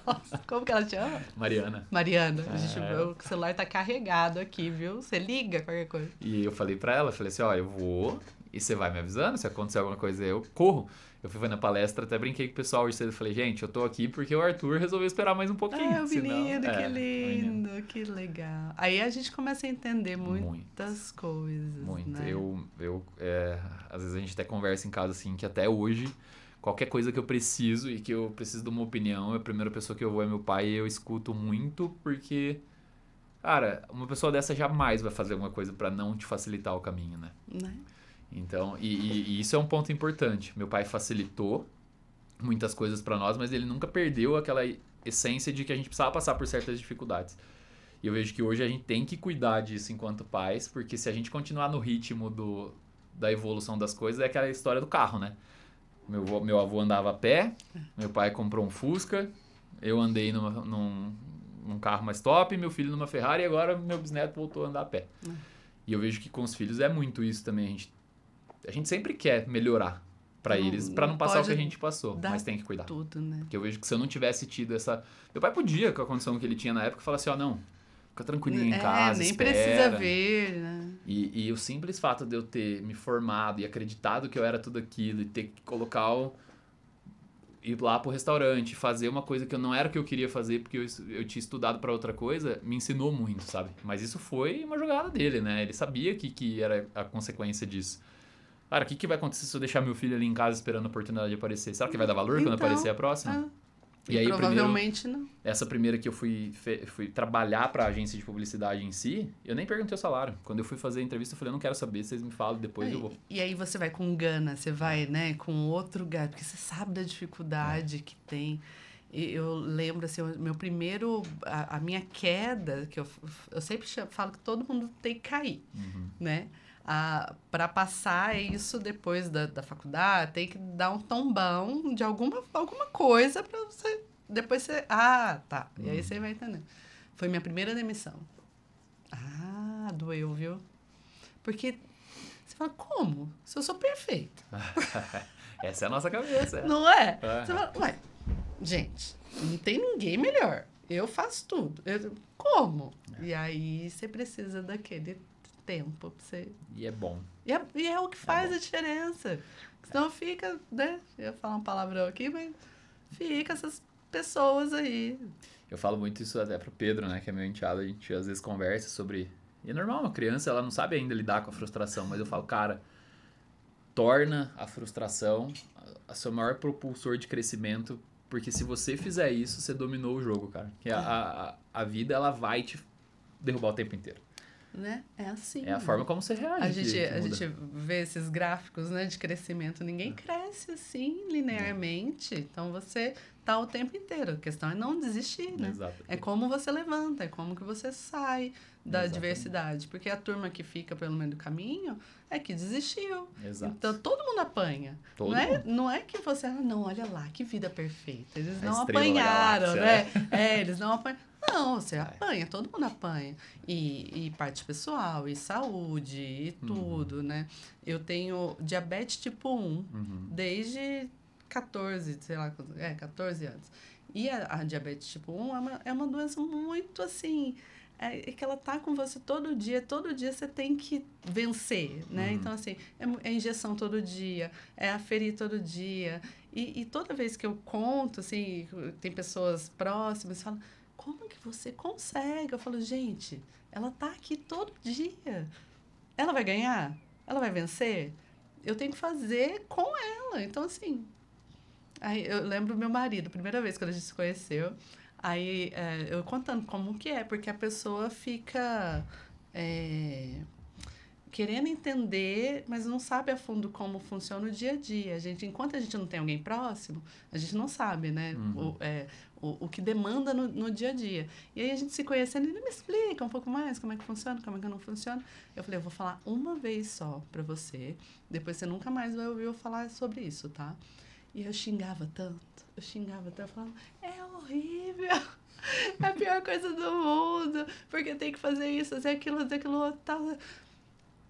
Nossa, como que ela ama?
Mariana. Mariana. É... Gente, o
celular tá carregado aqui, viu? Você liga qualquer coisa.
E eu falei pra ela, falei assim, ó, eu vou e você vai me avisando, se acontecer alguma coisa eu corro. Eu fui na palestra, até brinquei com o pessoal hoje cedo. Falei, gente, eu tô aqui porque o Arthur resolveu esperar mais um pouquinho. Ah, senão... menino, é, que lindo,
menino. que legal. Aí a gente começa a entender muitas muito, coisas. Muito. Né? Eu,
eu é, às vezes a gente até conversa em casa assim, que até hoje qualquer coisa que eu preciso e que eu preciso de uma opinião, é a primeira pessoa que eu vou é meu pai e eu escuto muito porque, cara, uma pessoa dessa jamais vai fazer alguma coisa para não te facilitar o caminho, né? Né? Então, e, e, e isso é um ponto importante. Meu pai facilitou muitas coisas para nós, mas ele nunca perdeu aquela essência de que a gente precisava passar por certas dificuldades. E eu vejo que hoje a gente tem que cuidar disso enquanto pais, porque se a gente continuar no ritmo do, da evolução das coisas, é aquela história do carro, né? Meu, avô, meu avô andava a pé, meu pai comprou um Fusca, eu andei numa, num, num carro mais top, meu filho numa Ferrari e agora meu bisneto voltou a andar a pé. Uhum. E eu vejo que com os filhos é muito isso também. A gente a gente sempre quer melhorar para eles, para não passar o que a gente passou, mas tem que cuidar. Tudo, né? Porque eu vejo que se eu não tivesse tido essa, meu pai podia com a condição que ele tinha na época falar assim, ó, oh, não, fica tranquilinho em é, casa, nem espera. precisa
ver, né?
E, e o simples fato de eu ter me formado e acreditado que eu era tudo aquilo e ter que colocar o ir lá pro restaurante, fazer uma coisa que eu não era o que eu queria fazer porque eu, eu tinha estudado para outra coisa, me ensinou muito, sabe? Mas isso foi uma jogada dele, né? Ele sabia que, que era a consequência disso. Cara, o que, que vai acontecer se eu deixar meu filho ali em casa esperando a oportunidade de aparecer? Será que vai dar valor então, quando aparecer a próxima? É. E, aí, provavelmente primeiro, não. Essa primeira que eu fui, fui trabalhar para a agência de publicidade em si, eu nem perguntei o salário. Quando eu fui fazer a entrevista, eu falei, eu não quero saber, vocês me falam, depois aí, eu vou.
E aí você vai com gana, você vai, né, com outro gato, porque você sabe da dificuldade é. que tem. eu lembro, assim, meu primeiro, a, a, minha queda, que eu, eu sempre falo que todo mundo tem que cair, uhum. né? para passar isso depois da, da faculdade, tem que dar um tombão de alguma, alguma coisa para você. Depois você. Ah, tá. E aí uhum. você vai entendendo. Foi minha primeira demissão. Ah, doeu, viu? Porque você fala, como? Se eu sou perfeito.
Essa é a nossa cabeça. Não é? Você fala,
ué, gente, não tem ninguém melhor. Eu faço tudo. Eu, como? É. E aí você precisa daquele tempo pra você. E é bom. E é, e é o que tá faz é a diferença. Senão fica, né? Eu ia falar um palavrão aqui, mas fica essas pessoas aí.
Eu falo muito isso até pro Pedro, né? Que é meu enteado. A gente às vezes conversa sobre. E é normal, uma criança, ela não sabe ainda lidar com a frustração, mas eu falo, cara, torna a frustração a seu maior propulsor de crescimento, porque se você fizer isso, você dominou o jogo, cara. Que a, a, a vida, ela vai te derrubar o tempo inteiro.
Né? É assim. É a forma como você reage. A gente, a gente vê esses gráficos né, de crescimento. Ninguém é. cresce assim, linearmente. É. Então você tá o tempo inteiro. A questão é não desistir, né? Exato. É como você levanta, é como que você sai da Exatamente. Porque a turma que fica pelo meio do caminho é que desistiu. Exato. Então todo mundo apanha. Todo não, é, mundo. É, não é que você, ah, não, olha lá, que vida perfeita. Eles a não apanharam, né? É. é, eles não apanharam. Não, você é. apanha, todo mundo apanha. E, e parte pessoal, e saúde, e uhum. tudo, uhum. né? Eu tenho diabetes tipo 1 uhum. desde 14, sei lá, é, 14 anos. E a, a diabetes tipo 1 é uma, é uma doença muito assim é, é que ela tá com você todo dia, todo dia você tem que vencer, né? Uhum. Então, assim, é, é, injeção todo dia, é aferir todo dia. E, e toda vez que eu conto, assim, tem pessoas próximas falam, como que você consegue? Eu falo, gente, ela tá aqui todo dia. Ela vai ganhar? Ela vai vencer? Eu tenho que fazer com ela. Então, assim. Aí eu lembro meu marido, primeira vez que a gente se conheceu. Aí é, eu contando como que é, porque a pessoa fica. É, querendo entender, mas não sabe a fundo como funciona o dia a dia. A gente, enquanto a gente não tem alguém próximo, a gente não sabe, né? Uhum. O, é, o, o, que demanda no, no, dia a dia. E aí a gente se conhecendo, ele me explica um pouco mais como é que funciona, como é que não funciona. Eu falei, eu vou falar uma vez só para você, depois você nunca mais vai ouvir eu falar sobre isso, tá? E eu xingava tanto, eu xingava tanto, eu falava, é horrível, é a pior coisa do mundo, porque tem que fazer isso, fazer aquilo, fazer aquilo tal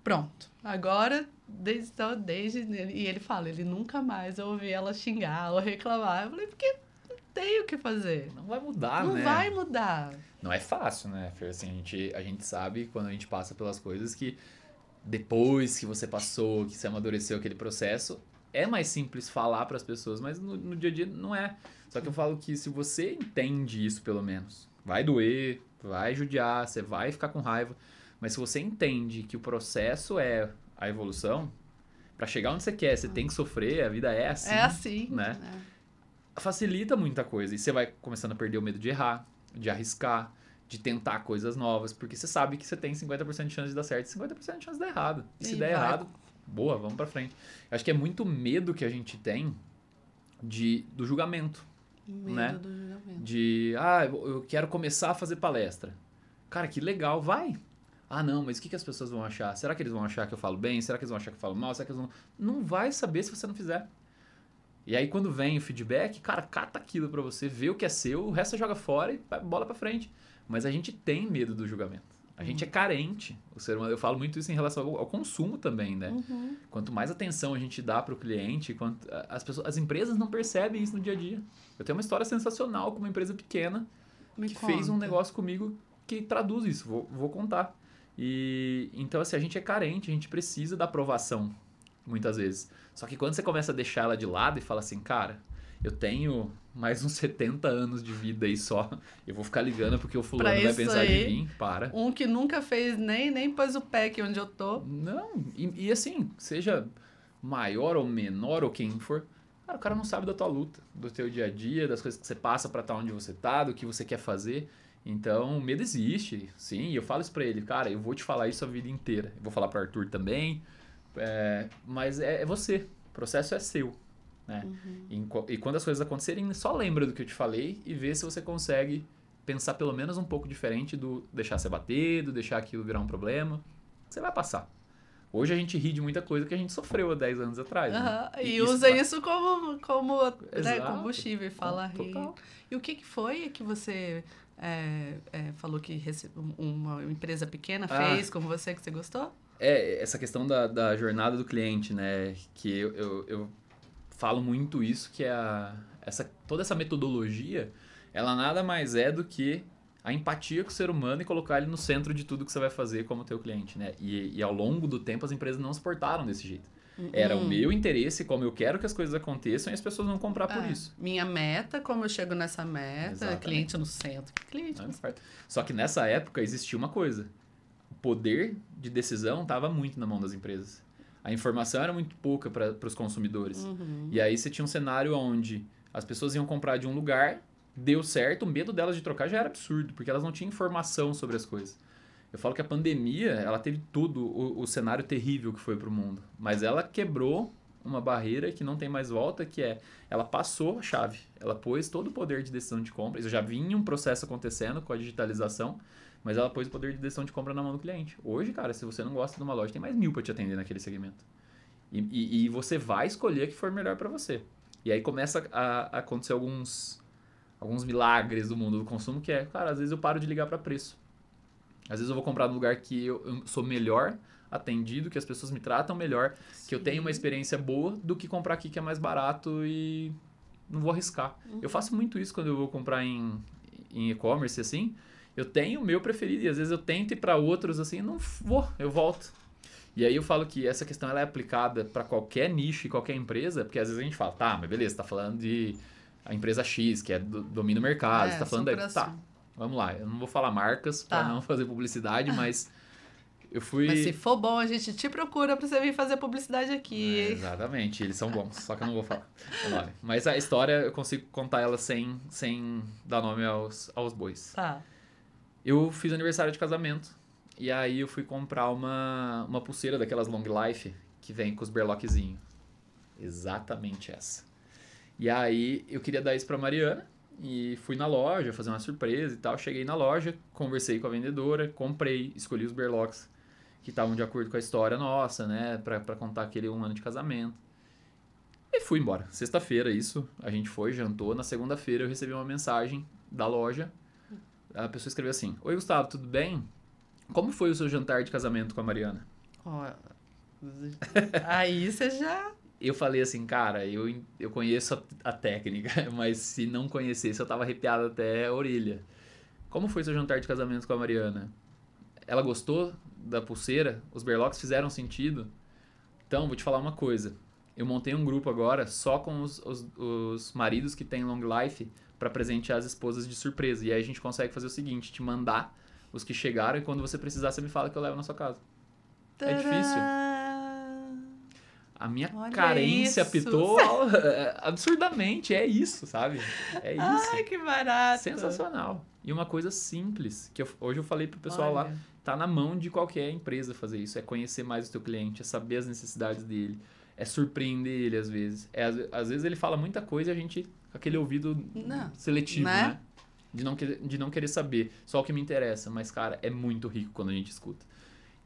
pronto, agora desde, desde e ele fala, ele nunca mais ouvi ela xingar ou reclamar. Eu falei, porque não tem o que fazer. Não vai
mudar, não né? Não vai
mudar.
Não é fácil, né, Assim, a, gente, a gente sabe quando a gente passa pelas coisas que depois que você passou, que você amadureceu aquele processo, é mais simples falar para as pessoas, mas no, no dia a dia não é. Só que eu falo que se você entende isso, pelo menos, vai doer, vai judiar, você vai ficar com raiva, mas se você entende que o processo é a evolução, para chegar onde você quer, você tem que sofrer, a vida é assim. É assim. Né? É. Facilita muita coisa. E você vai começando a perder o medo de errar, de arriscar, de tentar coisas novas, porque você sabe que você tem 50% de chance de dar certo e 50% de chance de dar errado. E, e se der vai. errado, boa, vamos para frente. Eu acho que é muito medo que a gente tem de do julgamento. Medo né? do julgamento. De, ah, eu quero começar a fazer palestra. Cara, que legal, vai ah não, mas o que, que as pessoas vão achar? Será que eles vão achar que eu falo bem? Será que eles vão achar que eu falo mal? Será que eles vão... Não vai saber se você não fizer. E aí quando vem o feedback, cara, cata aquilo para você, vê o que é seu, o resto você joga fora e bola para frente. Mas a gente tem medo do julgamento. A uhum. gente é uhum. carente. O ser humano, eu falo muito isso em relação ao, ao consumo também, né? Uhum. Quanto mais atenção a gente dá para o cliente, quanto, as, pessoas, as empresas não percebem isso no dia a dia. Eu tenho uma história sensacional com uma empresa pequena Me que conta. fez um negócio comigo que traduz isso. Vou, vou contar. E então assim, a gente é carente, a gente precisa da aprovação muitas vezes. Só que quando você começa a deixar ela de lado e fala assim, cara, eu tenho mais uns 70 anos de vida aí só. Eu vou ficar ligando porque o fulano vai pensar aí, de mim. Para.
Um que nunca fez nem, nem pôs o pé aqui onde eu tô.
Não, e, e assim, seja maior ou menor ou quem for, cara, o cara não sabe da tua luta, do teu dia a dia, das coisas que você passa para estar tá onde você tá, do que você quer fazer. Então, o medo existe, sim. E eu falo isso pra ele, cara, eu vou te falar isso a vida inteira. Eu vou falar pro Arthur também. É, mas é, é, você. O processo é seu. Né? Uhum. E, e, quando as coisas acontecerem, só lembra do que eu te falei e vê se você consegue pensar pelo menos um pouco diferente do deixar você bater, do deixar aquilo virar um problema. Você vai passar. Hoje a gente ri de muita coisa que a gente sofreu há 10 anos atrás. Uhum. Né? E, e, usa isso,
isso como, como né, combustível, fala rir. E o que, que foi que você é, é, falou que uma empresa pequena ah. fez com você, que você gostou?
É, essa questão da, da jornada do cliente, né? Que eu, eu, eu falo muito isso, que é a, essa, toda essa metodologia, ela nada mais é do que a empatia com o ser humano e colocar ele no centro de tudo que você vai fazer como teu cliente, né? E, e ao longo do tempo as empresas não se portaram desse jeito. Uhum. Era o hum. meu interesse, como eu quero que as coisas aconteçam, e as pessoas vão comprar por ah, isso.
Minha meta, como eu chego nessa meta, Exatamente. cliente no centro. Cliente
no centro. Só que nessa época existia uma coisa. O poder de decisão estava muito na mão das empresas. A informação era muito pouca para os consumidores. Uhum. E aí você tinha um cenário onde as pessoas iam comprar de um lugar deu certo, o medo delas de trocar já era absurdo, porque elas não tinham informação sobre as coisas. Eu falo que a pandemia, ela teve tudo, o, o cenário terrível que foi para o mundo. Mas ela quebrou uma barreira que não tem mais volta, que é ela passou a chave, ela pôs todo o poder de decisão de compra. Isso já vinha um processo acontecendo com a digitalização, mas ela pôs o poder de decisão de compra na mão do cliente. Hoje, cara, se você não gosta de uma loja, tem mais mil para te atender naquele segmento. E, e, e você vai escolher que for melhor para você. E aí começa a, a acontecer alguns, alguns milagres do mundo do consumo, que é, cara, às vezes eu paro de ligar para preço. Às vezes eu vou comprar num lugar que eu, sou melhor atendido, que as pessoas me tratam melhor, Sim. que eu tenho uma experiência boa do que comprar aqui que é mais barato e não vou arriscar. Uhum. Eu faço muito isso quando eu vou comprar em, em e-commerce assim. Eu tenho o meu preferido e às vezes eu tento ir para outros assim, não vou, eu volto. E aí eu falo que essa questão ela é aplicada para qualquer nicho e qualquer empresa, porque às vezes a gente fala, tá, mas beleza, tá falando de a empresa X, que é do, domina o mercado, é, você tá falando da, tá, assim. Vamos lá, eu não vou falar marcas tá. para não fazer publicidade, mas eu fui. Mas se
for bom, a gente te procura para você vir fazer publicidade aqui. É,
exatamente, eles são bons, só que eu não vou falar Mas a história eu consigo contar ela sem, sem dar nome aos, aos bois. Tá. Eu fiz aniversário de casamento e aí eu fui comprar uma, uma pulseira daquelas long life que vem com os berloquezinhos. Exatamente essa. E aí eu queria dar isso para Mariana e fui na loja fazer uma surpresa e tal. Cheguei na loja, conversei com a vendedora, comprei, escolhi os berlocks que estavam de acordo com a história nossa, né? Pra, contar aquele um ano de casamento. E fui embora. Sexta-feira, isso. A gente foi, jantou. Na segunda-feira eu recebi uma mensagem da loja. A pessoa escreveu assim: Oi, Gustavo, tudo bem? Como foi o seu jantar de casamento com a Mariana?
Oh, aí você já
eu falei assim, cara, eu, eu conheço a, a técnica, mas se não conhecesse, eu tava arrepiado até a orelha. Como foi seu jantar de casamento com a Mariana? Ela gostou da pulseira? Os berlocks fizeram sentido? Então, vou te falar uma coisa. Eu montei um grupo agora só com os, os, os maridos que têm long life para presentear as esposas de surpresa. E aí a gente consegue fazer o seguinte: te mandar os que chegaram e quando você precisar, você me fala que eu levo na sua casa. Tcharam! É difícil a minha Olha carência isso. pitou eh, absurdamente. É isso, sabe? É isso. Ai, que barato. Sensacional. E uma coisa simples, que eu, hoje eu falei pro pessoal Olha. lá, tá na mão de qualquer empresa fazer isso. É conhecer mais o teu cliente, é saber as necessidades dele, é surpreender ele às vezes. É, às, às vezes ele fala muita coisa e a gente, aquele ouvido não. seletivo, né? né? De, não, de não querer saber, só o que me interessa. Mas, cara, é muito rico quando a gente escuta.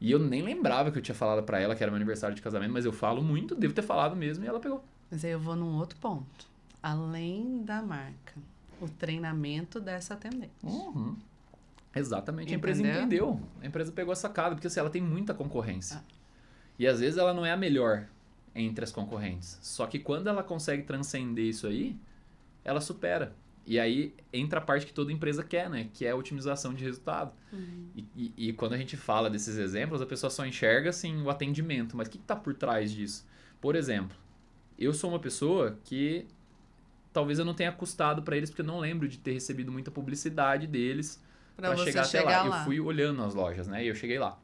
E eu nem lembrava que eu tinha falado para ela que era meu aniversário de casamento, mas eu falo muito, devo ter falado mesmo, e ela pegou.
Mas aí eu vou num outro ponto. Além da marca, o treinamento dessa atendente. Uhum.
Exatamente. Entendeu? A empresa entendeu. A empresa pegou a sacada, porque assim, ela tem muita concorrência. Ah. E às vezes ela não é a melhor entre as concorrentes. Só que quando ela consegue transcender isso aí, ela supera. E aí entra a parte que toda empresa quer, né? Que é a otimização de resultado. Uhum. E, e, e, quando a gente fala desses exemplos, a pessoa só enxerga assim o atendimento. Mas o que está por trás disso? Por exemplo, eu sou uma pessoa que talvez eu não tenha custado para eles porque eu não lembro de ter recebido muita publicidade deles para chegar até chegar lá. lá. Eu fui olhando as lojas, né? E eu cheguei lá.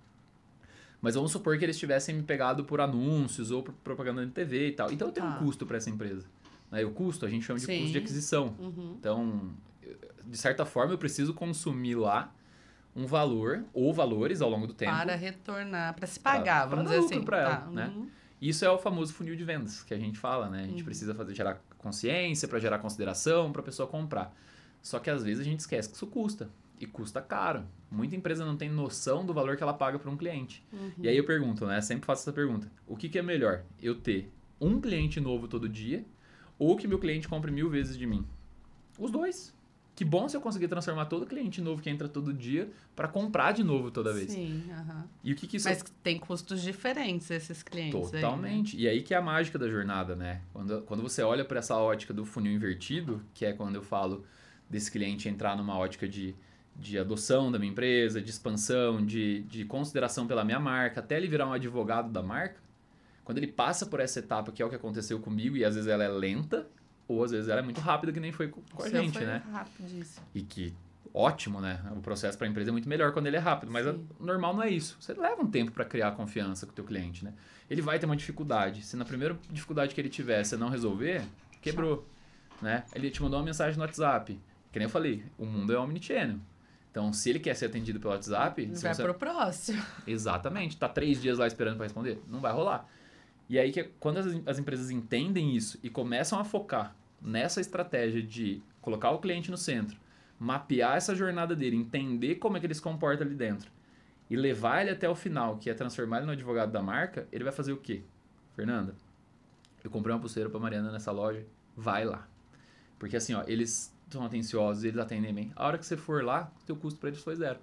Mas vamos supor que eles tivessem me pegado por anúncios ou por propaganda de TV e tal. Então eu tenho ah. um tá. custo para essa empresa. Né? O custo, a gente chama de Sim. custo de aquisição. Uhum. Então, de certa forma, eu preciso consumir lá um valor ou valores ao longo do tempo. Para
retornar, para se pagar, pra, vamos assim. pra dizer assim. Para ela, tá. né? Uhum.
Isso é o famoso funil de vendas que a gente fala, né? A gente uhum. precisa fazer gerar consciência, para gerar consideração, para a pessoa comprar. Só que às vezes a gente esquece que isso custa. E custa caro. Muita empresa não tem noção do valor que ela paga para um cliente. Uhum. E aí eu pergunto, né? Sempre faço essa pergunta. O que, que é melhor? Eu ter um cliente novo todo dia ou que meu cliente compre mil vezes de mim? Os dois. Que bom se eu conseguir transformar todo cliente novo que entra todo dia para comprar de novo toda vez.
Sim, uhum. E o que, que isso Mas tem custos diferentes esses clientes. Totalmente.
Aí, né? E aí que é a mágica da jornada, né? Quando, quando você olha para essa ótica do funil invertido, que é quando eu falo desse cliente entrar numa ótica de, de adoção da minha empresa, de expansão, de, de consideração pela minha marca, até ele virar um advogado da marca, quando ele passa por essa etapa, que é o que aconteceu comigo, e às vezes ela é lenta, ou às vezes ela é muito rápida, que nem foi com a gente, foi né? Rapidíssimo. E que ótimo, né? O processo para a empresa é muito melhor quando ele é rápido, mas é normal não é isso. Você leva um tempo para criar confiança com o teu cliente, né? Ele vai ter uma dificuldade. Se na primeira dificuldade que ele tiver, você não resolver, quebrou, Tchau. né? Ele te mandou uma mensagem no WhatsApp. Que nem eu falei, o mundo é omnichannel. Então, se ele quer ser atendido pelo WhatsApp... Vai você... pro
próximo.
Exatamente. Tá três dias lá esperando para responder? Não vai rolar. E aí, que, é quando as, as empresas entendem isso e começam a focar nessa estratégia de colocar o cliente no centro, mapear essa jornada dele, entender como é que ele se comporta ali dentro e levar ele até o final, que é transformar ele no advogado da marca, ele vai fazer o quê? Fernanda, eu comprei uma pulseira para Mariana nessa loja, vai lá. Porque assim, ó, eles são atenciosos, eles atendem bem. A hora que você for lá, o teu custo para eles foi zero.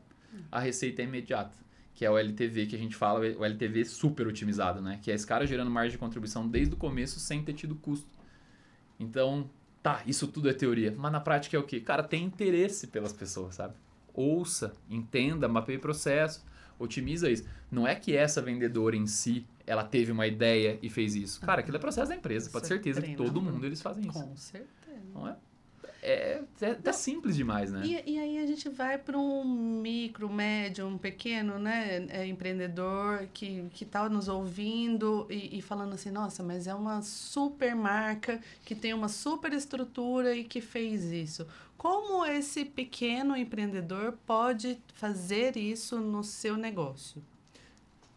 A receita é imediata que é o LTV que a gente fala, o LTV super otimizado, né? Que é esse cara gerando margem de contribuição desde o começo sem ter tido custo. Então, tá, isso tudo é teoria, mas na prática é o quê? Cara, tem interesse pelas pessoas, sabe? Ouça, entenda, mapeie processo, otimiza isso. Não é que essa vendedora em si, ela teve uma ideia e fez isso. Cara, aquilo é processo da empresa, Com pode certeza, é certeza que todo mundo eles fazem isso. Com certeza. Não é? É, é tá simples demais, né? E,
e, aí a gente vai para um micro, médio, um pequeno, né, é, empreendedor que que tá nos ouvindo e, e, falando assim, nossa, mas é uma super marca que tem uma super estrutura e que fez isso. Como esse pequeno empreendedor pode fazer isso no seu negócio?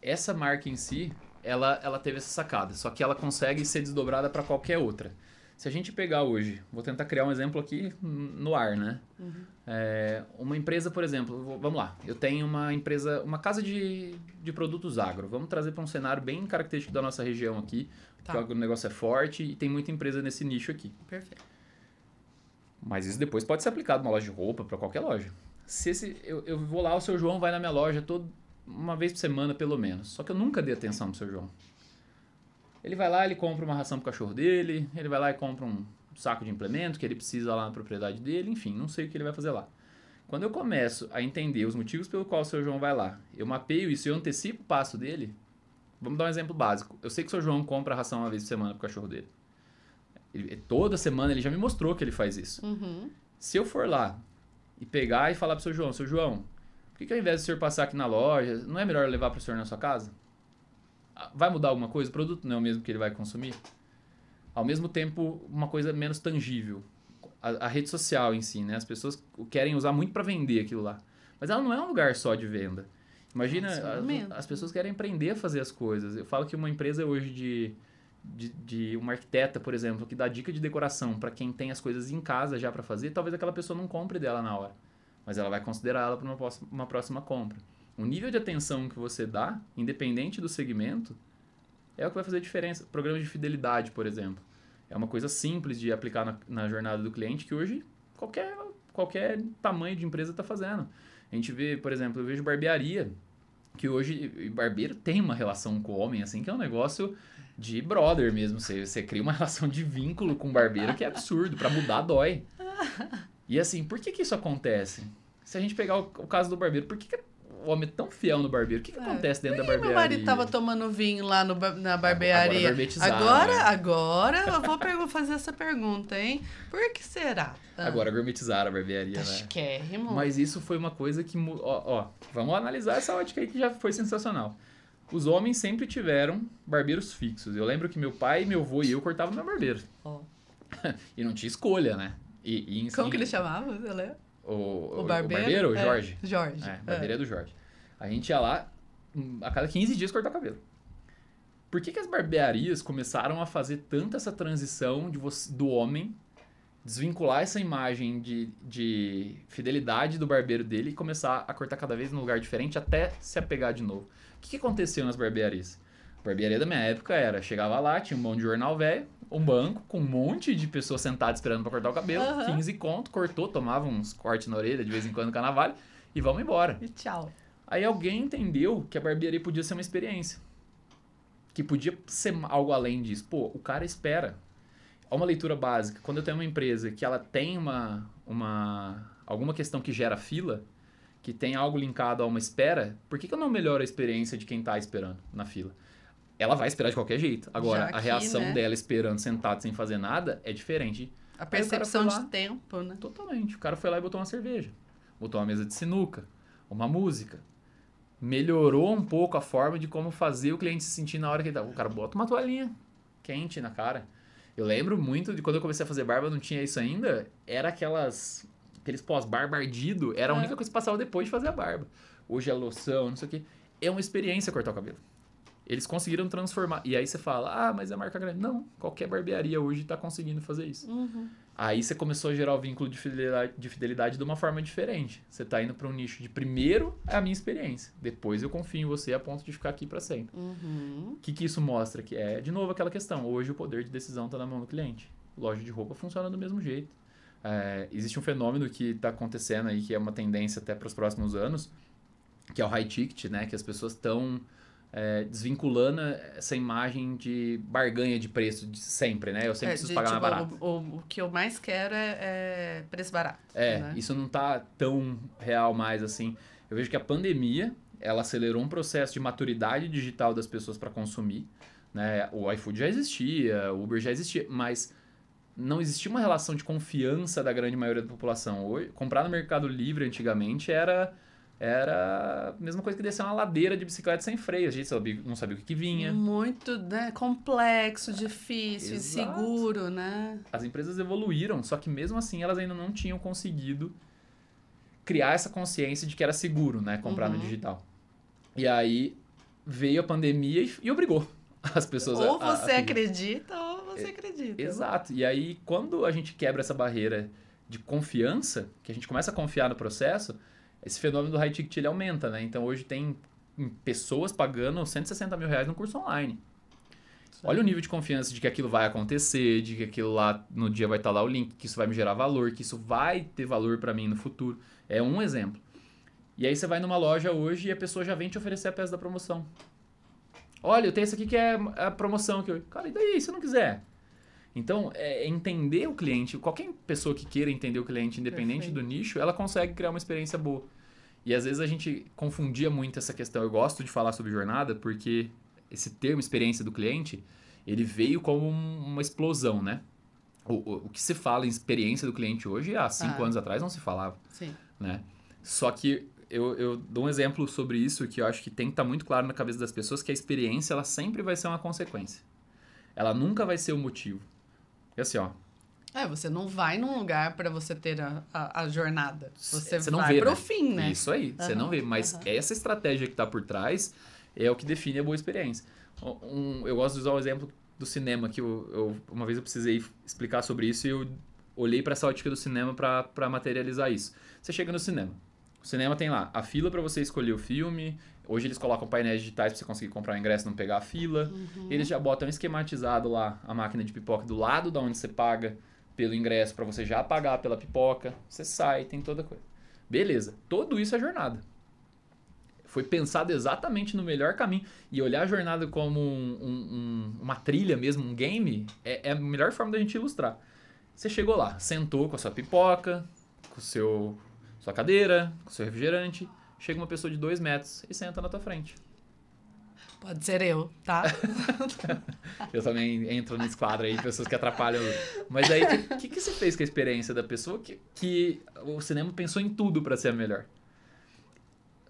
Essa marca em si, ela, ela teve essa sacada, só que ela consegue ser desdobrada para qualquer outra. Se a gente pegar hoje, vou tentar criar um exemplo aqui no ar, né? Uhum. É, uma empresa, por exemplo, vamos lá, eu tenho uma empresa, uma casa de, de produtos agro. Vamos trazer para um cenário bem característico da nossa região aqui, tá. o negócio é forte e tem muita empresa nesse nicho aqui. Perfeito. Mas isso depois pode ser aplicado numa loja de roupa, para qualquer loja. Se esse, eu, eu vou lá, o seu João vai na minha loja todo, uma vez por semana, pelo menos. Só que eu nunca dei atenção pro seu João. Ele vai lá, ele compra uma ração pro cachorro dele, ele vai lá e compra um saco de implemento que ele precisa lá na propriedade dele, enfim, não sei o que ele vai fazer lá. Quando eu começo a entender os motivos pelo qual o seu João vai lá, eu mapeio isso e eu antecipo o passo dele. Vamos dar um exemplo básico. Eu sei que o seu João compra ração uma vez por semana pro cachorro dele. Ele, é, toda semana ele já me mostrou que ele faz isso. Uhum. Se eu for lá e pegar e falar pro seu João, seu João, por que, que ao invés do senhor passar aqui na loja, não é melhor levar pro senhor na sua casa? vai mudar alguma coisa? O produto não é o mesmo que ele vai consumir? Ao mesmo tempo, uma coisa menos tangível. A, a rede social em si, né? As pessoas querem usar muito para vender aquilo lá. Mas ela não é um lugar só de venda. Imagina, é as, as, pessoas querem aprender a fazer as coisas. Eu falo que uma empresa hoje de, de, de uma arquiteta, por exemplo, que dá dica de decoração para quem tem as coisas em casa já para fazer, talvez aquela pessoa não compre dela na hora. Mas ela vai considerá-la para uma, uma próxima compra. O nível de atenção que você dá, independente do segmento, é o que vai fazer a diferença. Programas de fidelidade, por exemplo. É uma coisa simples de aplicar na, na jornada do cliente que hoje qualquer, qualquer tamanho de empresa está fazendo. A gente vê, por exemplo, eu vejo barbearia, que hoje barbeiro tem uma relação com o homem, assim, que é um negócio de brother mesmo. Você, você cria uma relação de vínculo com o barbeiro que é absurdo. para mudar, dói. E assim, por que, que isso acontece? Se a gente pegar o, o caso do barbeiro, por que, que o homem tão fiel no barbeiro. O que, que é. acontece dentro da barbearia? Meu marido tava
tomando vinho lá no, na barbearia. Agora, agora, né? agora eu vou fazer essa pergunta, hein? Por que será? Ah. Agora
gourmetizaram a barbearia, Tasquérrimo. né? Mas isso foi uma coisa que. Ó, ó, vamos analisar essa ótica aí que já foi sensacional. Os homens sempre tiveram barbeiros fixos. Eu lembro que meu pai, meu avô e eu cortavam meu barbeiro. Oh. e não tinha escolha, né? E, e, Como que ele
chamava? Você lembra?
O, o, barbeiro, o barbeiro, é, Jorge. Jorge. É, é, barbeiro é. do Jorge. A gente ia lá hum, a cada 15 dias cortar o cabelo. Por que, que as barbearias começaram a fazer tanto essa transição de você, do homem desvincular essa imagem de, de fidelidade do barbeiro dele e começar a cortar cada vez num lugar diferente até se apegar de novo? O que, que aconteceu nas barbearias? A barbearia da minha época era, chegava lá, tinha um bom de jornal velho, um banco com um monte de pessoas sentadas esperando para cortar o cabelo. Uhum. 15 conto, cortou, tomava uns cortes na orelha de vez em quando com a navalha e vamos embora. E tchau. Aí alguém entendeu que a barbearia podia ser uma experiência. Que podia ser algo além disso. Pô, o cara espera. é uma leitura básica. Quando eu tenho uma empresa que ela tem uma, uma alguma questão que gera fila, que tem algo linkado a uma espera, por que, que eu não melhoro a experiência de quem está esperando na fila? ela vai esperar de qualquer jeito. Agora, aqui, a reação né? dela esperando sentada sem fazer nada é diferente. A percepção lá, de
tempo, né? Totalmente. O
cara foi lá e botou uma cerveja, botou uma mesa de sinuca, uma música. Melhorou um pouco a forma de como fazer o cliente se sentir na hora que ele tá. O cara bota uma toalhinha quente na cara. Eu lembro muito de quando eu comecei a fazer barba, não tinha isso ainda. Era aquelas. aqueles pós-barba ardido. Era a é. única coisa que passava depois de fazer a barba. Hoje é loção, não sei o quê. É uma experiência cortar o cabelo. Eles conseguiram transformar. E aí você fala, ah, mas é marca grande. Não, qualquer barbearia hoje está conseguindo fazer isso. Uhum. Aí você começou a gerar o vínculo de fidelidade, de, fidelidade de uma forma diferente. Você está indo para um nicho de primeiro é a minha experiência. Depois eu confio em você a ponto de ficar aqui para sempre. Uhum. O uhum. que, que isso mostra? Que é, de novo, aquela questão. Hoje o poder de decisão está na mão do cliente. Loja de roupa funciona do mesmo jeito. É, existe um fenômeno que está acontecendo aí, que é uma tendência até para os próximos anos, que é o high ticket, né? Que as pessoas estão é, desvinculando essa imagem de barganha de preço de sempre, né? Eu sempre é, preciso de, pagar tipo, mais barato.
O, o, o, que eu mais quero é, é preço barato. É, né?
isso não tá tão real mais assim. Eu vejo que a pandemia ela acelerou um processo de maturidade digital das pessoas para consumir. Né? O iFood já existia, o Uber já existia, mas não existia uma relação de confiança da grande maioria da população. comprar no Mercado Livre antigamente era era a mesma coisa que descer uma ladeira de bicicleta sem freio. A gente sabia, não sabia o que, que, vinha.
Muito né? complexo, difícil, Exato. inseguro, né?
As empresas evoluíram, só que mesmo assim elas ainda não tinham conseguido criar essa consciência de que era seguro, né? Comprar uhum. no digital. E aí veio a pandemia e, e obrigou as pessoas ou a. Ou você a, a
acredita
ou você é, acredita. Exato. E aí, quando a gente quebra essa barreira de confiança, que a gente começa a confiar no processo esse fenômeno do high ticket ele aumenta, né? Então hoje tem pessoas pagando 160 mil reais no curso online. Olha o nível de confiança de que aquilo vai acontecer, de que aquilo lá no dia vai estar lá o link, que isso vai me gerar valor, que isso vai ter valor para mim no futuro. É um exemplo. E aí você vai numa loja hoje e a pessoa já vem te oferecer a peça da promoção. Olha, eu tenho isso aqui que é a promoção que eu. Cara, e daí? Se eu não quiser? Então, é, é entender o cliente. Qualquer pessoa que queira entender o cliente, independente Perfeito. do nicho, ela consegue criar uma experiência boa. E às vezes a gente confundia muito essa questão. Eu gosto de falar sobre jornada porque esse termo experiência do cliente, ele veio como uma explosão, né? O, o, o que se fala em experiência do cliente hoje, há cinco ah. anos atrás não se falava. Sim. Né? Só que eu, eu, dou um exemplo sobre isso que eu acho que tem que estar tá muito claro na cabeça das pessoas que a experiência ela sempre vai ser uma consequência. Ela nunca vai ser o um motivo. E assim, ó, é,
você não vai num lugar para você ter a, a, a jornada. Você, você, vai não vê, pro né? fim, né? Isso aí, uhum, você não vê.
Mas uhum. essa estratégia que tá por trás é o que define a boa experiência. Um, eu gosto de usar o exemplo do cinema, que eu, eu, uma vez eu precisei explicar sobre isso e eu olhei para essa ótica do cinema para materializar isso. Você chega no cinema. O cinema tem lá a fila para você escolher o filme. Hoje eles colocam painéis digitais para você conseguir comprar o ingresso e não pegar a fila. Uhum. Eles já botam esquematizado lá a máquina de pipoca do lado da onde você paga pelo ingresso para você já pagar pela pipoca. Você sai, tem toda coisa. Beleza, tudo isso é jornada. Foi pensado exatamente no melhor caminho. E olhar a jornada como um, um, uma trilha mesmo, um game, é, é a melhor forma da gente ilustrar. Você chegou lá, sentou com a sua pipoca, com seu sua cadeira, com seu refrigerante. Chega uma pessoa de dois metros e senta na tua frente. Pode ser eu, tá? eu também entro nesse quadro aí, pessoas que atrapalham. Mas aí, o que, que, você fez com a experiência da pessoa que, que o cinema pensou em tudo para ser a melhor?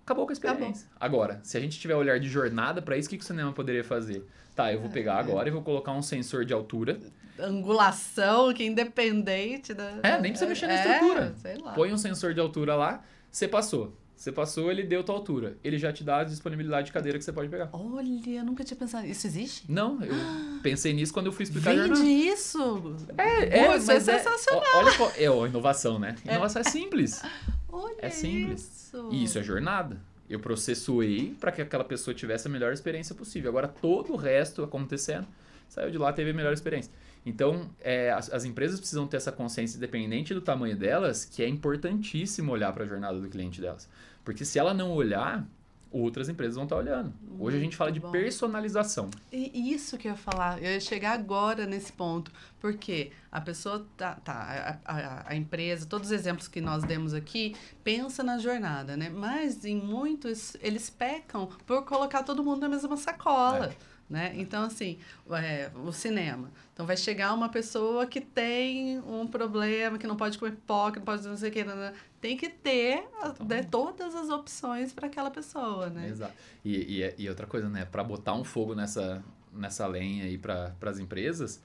Acabou com a experiência. Acabou. Agora, se a gente tiver olhar de jornada para isso, o que, que o cinema poderia fazer? Tá, eu vou pegar é. agora e vou colocar um sensor de altura.
Angulação, que é independente da. É, nem precisa mexer na é, estrutura. É, Põe
um sensor de altura lá, você passou. Você passou, ele deu tua altura. Ele já te dá a disponibilidade de cadeira que você pode pegar.
Olha, eu nunca tinha pensado. Isso existe?
Não, eu pensei nisso quando eu fui explicar Vende
isso! É, é, Pô, isso é, é- sensacional.
É, olha qual, é, ó, inovação, né? Inovação é. é, simples. Olha é simples. Isso. E isso é jornada. Eu processuei para que aquela pessoa tivesse a melhor experiência possível. Agora todo o resto acontecendo, saiu de lá teve a melhor experiência. Então, é, as, as, empresas precisam ter essa consciência, independente do tamanho delas, que é importantíssimo olhar para a jornada do cliente delas. Porque se ela não olhar, outras empresas vão estar tá olhando. Hoje a gente fala de personalização.
E isso que eu ia falar, eu ia chegar agora nesse ponto, porque a pessoa tá, tá a, a, a, empresa, todos os exemplos que nós demos aqui, pensa na jornada, né? Mas em muitos eles pecam por colocar todo mundo na mesma sacola. É. Né? Então, assim, é, o cinema. Então, vai chegar uma pessoa que tem um problema, que não pode comer pipoca, não pode não sei o que. Né, né, né. Tem que ter então, né, todas as opções para aquela pessoa, né?
Exato. E, e, e outra coisa, né? Para botar um fogo nessa, nessa lenha aí para as empresas,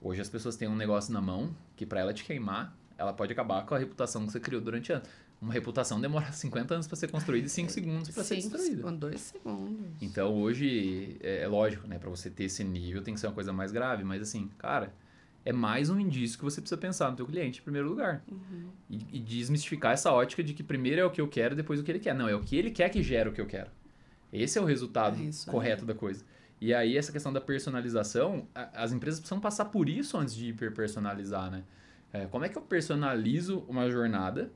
hoje as pessoas têm um negócio na mão que para ela te queimar, ela pode acabar com a reputação que você criou durante anos. Uma reputação demora 50 anos para ser construída e 5 segundos para ser destruída.
segundos, 2 segundos.
Então hoje, é, é lógico, né? Para você ter esse nível tem que ser uma coisa mais grave, mas assim, cara, é mais um indício que você precisa pensar no teu cliente em primeiro lugar. Uhum. E, e, desmistificar essa ótica de que primeiro é o que eu quero, depois o que ele quer. Não, é o que ele quer que gera o que eu quero. Esse é o resultado é correto da coisa. E aí, essa questão da personalização, a, as empresas precisam passar por isso antes de hiperpersonalizar, né? É, como é que eu personalizo uma jornada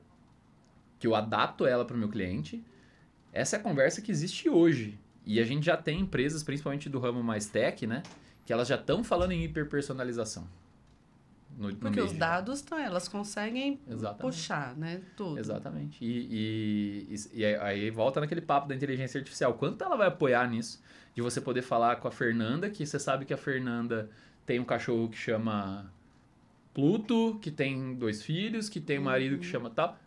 que eu adapto ela para o meu cliente. Essa é a conversa que existe hoje. E a gente já tem empresas, principalmente do ramo mais tech, né? Que elas já estão falando em hiperpersonalização. No, no Porque os
dados estão, elas conseguem Exatamente. puxar, né? Tudo.
Exatamente. E, e, e, aí volta naquele papo da inteligência artificial. Quanto ela vai apoiar nisso? De você poder falar com a Fernanda, que você sabe que a Fernanda tem um cachorro que chama Pluto, que tem dois filhos, que tem um marido uhum. que chama tal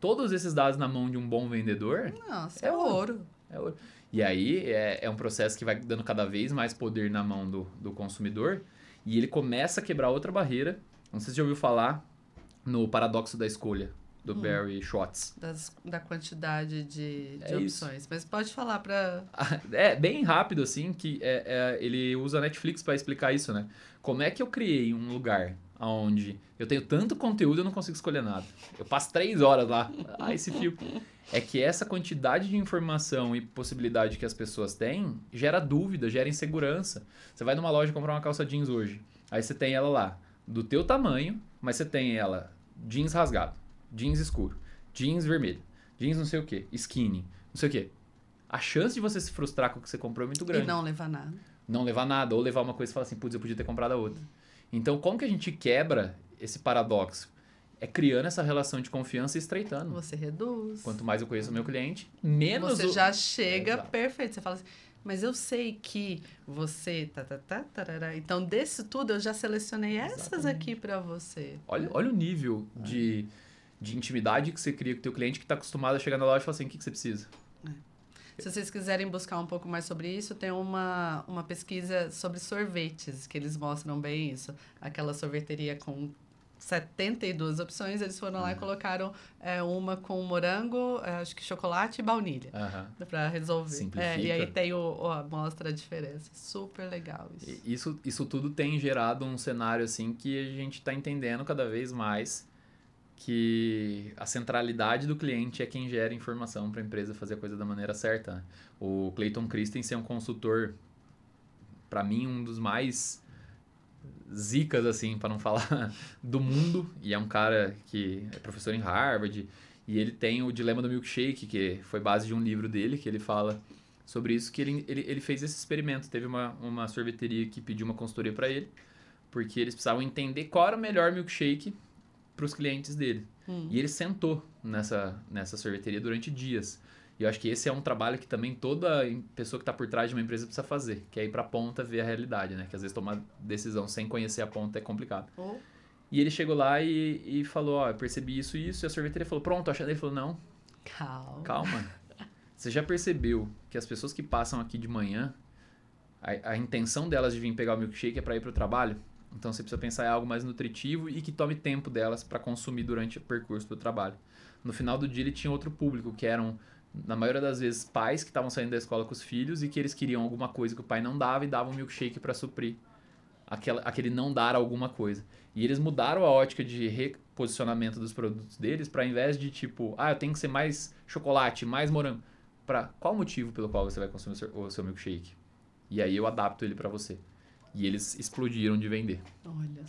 todos esses dados na mão de um bom vendedor.
Nossa, é, é ouro. ouro.
É ouro. E aí é, é um processo que vai dando cada vez mais poder na mão do, do consumidor e ele começa a quebrar outra barreira. Não sei se já ouviu falar no paradoxo da escolha do hum, Barry Schwartz.
Das, da quantidade de, é de é opções. Isso. Mas pode falar para.
Ah, é bem rápido assim que é, é, ele usa a Netflix para explicar isso, né? Como é que eu criei um lugar onde eu tenho tanto conteúdo eu não consigo escolher nada. Eu passo três horas lá. Ah, esse fio É que essa quantidade de informação e possibilidade que as pessoas têm gera dúvida, gera insegurança. Você vai numa loja comprar uma calça jeans hoje. Aí você tem ela lá, do teu tamanho, mas você tem ela jeans rasgado, jeans escuro, jeans vermelho, jeans não sei o que, skinny, não sei o que. A chance de você se frustrar com o que você comprou é muito grande. E não levar nada. Não levar nada, ou levar uma coisa e falar assim, putz, eu podia ter comprado a outra. Então, como que a gente quebra esse paradoxo? É criando essa relação de confiança e estreitando. Você reduz. Quanto mais eu conheço o meu cliente, menos. Você o... já
chega é, perfeito. Você fala assim, mas eu sei que você. Tá, tá, tá, tarará. Então, desse tudo, eu já selecionei Exatamente. essas aqui para você.
Olha, olha o nível é. de, de intimidade que você cria com o teu cliente que está acostumado a chegar na loja e falar assim: o que, que você precisa?
Se vocês quiserem buscar um pouco mais sobre isso, tem uma, uma pesquisa sobre sorvetes, que eles mostram bem isso. Aquela sorveteria com 72 opções, eles foram uhum. lá e uhum. colocaram é, uma com morango, é, acho que chocolate e baunilha. Uhum. Para resolver. Simplifica. É, e aí tem o, o, mostra a diferença. Super legal isso.
isso. Isso tudo tem gerado um cenário assim que a gente está entendendo cada vez mais que a centralidade do cliente é quem gera informação para a empresa fazer a coisa da maneira certa. Né? O Clayton Christensen é um consultor, para mim, um dos mais zicas, assim, para não falar do mundo. E é um cara que é professor em Harvard. E ele tem o Dilema do Milkshake, que foi base de um livro dele, que ele fala sobre isso, que ele, ele, ele fez esse experimento. Teve uma, uma sorveteria que pediu uma consultoria para ele, porque eles precisavam entender qual era o melhor milkshake para os clientes dele. Hum. E ele sentou nessa, nessa sorveteria durante dias. E eu acho que esse é um trabalho que também toda pessoa que está por trás de uma empresa precisa fazer, que é ir para a ponta ver a realidade, né? Que às vezes tomar decisão sem conhecer a ponta é complicado. Oh. E ele chegou lá e, e falou, ó, oh, eu percebi isso e isso. E a sorveteria falou, pronto, achando. Ele falou, não. Calma. Calma. Você já percebeu que as pessoas que passam aqui de manhã, a, a intenção delas de vir pegar o milkshake é para ir para o trabalho? Então você precisa pensar em algo mais nutritivo e que tome tempo delas para consumir durante o percurso do trabalho. No final do dia ele tinha outro público, que eram, na maioria das vezes, pais que estavam saindo da escola com os filhos e que eles queriam alguma coisa que o pai não dava e davam um milkshake para suprir aquela, aquele não dar alguma coisa. E eles mudaram a ótica de reposicionamento dos produtos deles para, ao invés de tipo, ah, eu tenho que ser mais chocolate, mais morango, para qual motivo pelo qual você vai consumir o seu milkshake? E aí eu adapto ele para você. E eles explodiram de vender.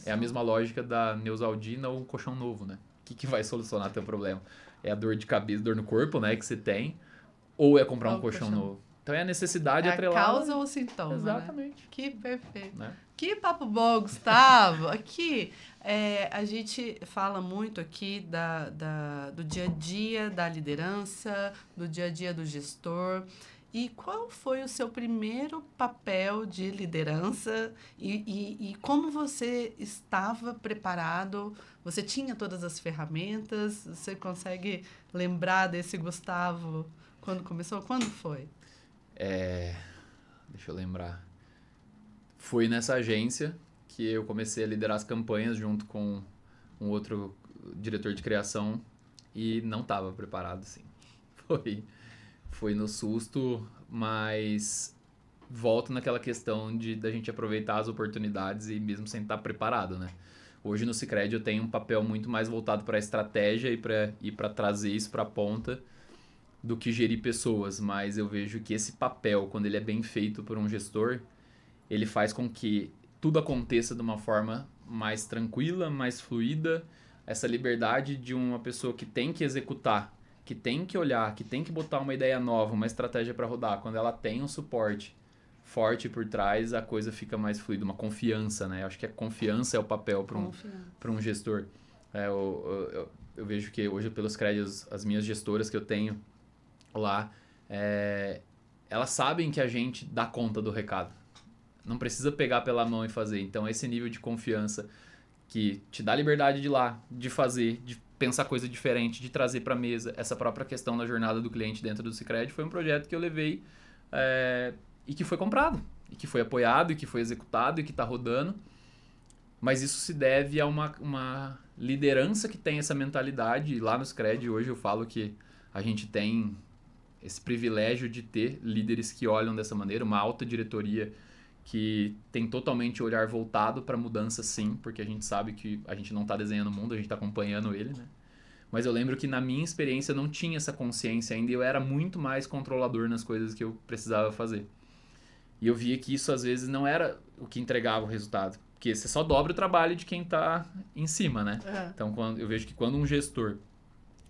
É a mesma lógica da Neusaldina ou colchão novo, né? O que, que vai solucionar teu problema? É a dor de cabeça, dor no corpo, né? Que você tem. Ou é comprar ou um colchão, colchão, novo. Então é a necessidade é atrelada. A causa
ou sintoma. Né? Exatamente. Né? Que perfeito. Né? Que papo bom, Gustavo. aqui, é, a gente fala muito aqui da, da, do dia a dia da liderança, do dia a dia do gestor. E qual foi o seu primeiro papel de liderança e, e, e, como você estava preparado? Você tinha todas as ferramentas? Você consegue lembrar desse Gustavo quando começou? Quando foi?
É, deixa eu lembrar. Foi nessa agência que eu comecei a liderar as campanhas junto com um outro diretor de criação e não estava preparado, sim. Foi foi no susto, mas volta naquela questão de da gente aproveitar as oportunidades e mesmo sem estar preparado, né? Hoje no Sicredi eu tenho um papel muito mais voltado para estratégia e para e para trazer isso para a ponta do que gerir pessoas, mas eu vejo que esse papel, quando ele é bem feito por um gestor, ele faz com que tudo aconteça de uma forma mais tranquila, mais fluida, essa liberdade de uma pessoa que tem que executar que tem que olhar, que tem que botar uma ideia nova, uma estratégia para rodar, quando ela tem um suporte forte por trás, a coisa fica mais fluida, uma confiança, né? Eu acho que a é confiança é o papel para um, pra um gestor. É, eu, eu, eu, vejo que hoje, pelos créditos, as minhas gestoras que eu tenho lá, é, elas sabem que a gente dá conta do recado. Não precisa pegar pela mão e fazer. Então, esse nível de confiança que te dá liberdade de ir lá, de fazer, de pensar coisa diferente, de trazer para a mesa essa própria questão da jornada do cliente dentro do Cicred, foi um projeto que eu levei é, e que foi comprado, e que foi apoiado, e que foi executado, e que está rodando. Mas isso se deve a uma, uma liderança que tem essa mentalidade. E lá no Cicred, hoje eu falo que a gente tem esse privilégio de ter líderes que olham dessa maneira, uma alta diretoria que tem totalmente o olhar voltado para mudança, sim, porque a gente sabe que a gente não está desenhando o mundo, a gente está acompanhando ele, né? Mas eu lembro que na minha experiência eu não tinha essa consciência ainda e eu era muito mais controlador nas coisas que eu precisava fazer. E eu via que isso às vezes não era o que entregava o resultado. Porque você só dobra o trabalho de quem está em cima, né? Uhum. Então quando, eu vejo que quando um gestor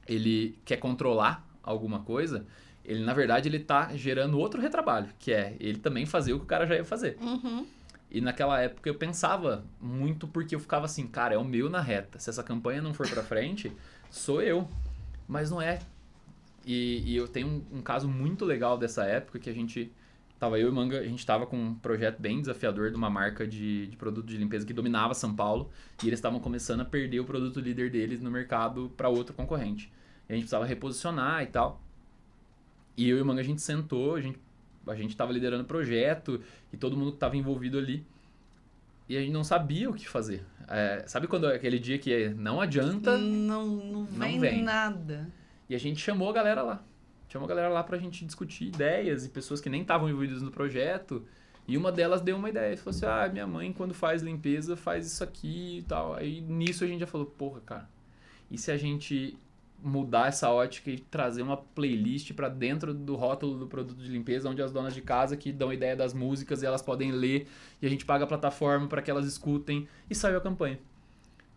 ele quer controlar alguma coisa, ele, na verdade, ele tá gerando outro retrabalho, que é ele também fazer o que o cara já ia fazer. Uhum. E naquela época eu pensava muito porque eu ficava assim, cara, é o meu na reta. Se essa campanha não for pra frente, sou eu. Mas não é. E, e eu tenho um, um, caso muito legal dessa época que a gente. Tava eu e Manga, a gente tava com um projeto bem desafiador de uma marca de, de produto de limpeza que dominava São Paulo. E eles estavam começando a perder o produto líder deles no mercado para outro concorrente. E a gente precisava reposicionar e tal. E eu e o Manga a gente sentou, a gente a gente estava liderando o projeto e todo mundo que estava envolvido ali. E a gente não sabia o que fazer. É, sabe quando é aquele dia que é, não adianta.
Não, não, vem não, vem, nada.
E a gente chamou a galera lá. Chamou a galera lá para a gente discutir ideias e pessoas que nem estavam envolvidas no projeto. E uma delas deu uma ideia. Falou assim: ah, minha mãe, quando faz limpeza, faz isso aqui e tal. Aí nisso a gente já falou: porra, cara. E se a gente mudar essa ótica e trazer uma playlist para dentro do rótulo do produto de limpeza, onde as donas de casa que dão ideia das músicas e elas podem ler e a gente paga a plataforma para que elas escutem e saiu a campanha.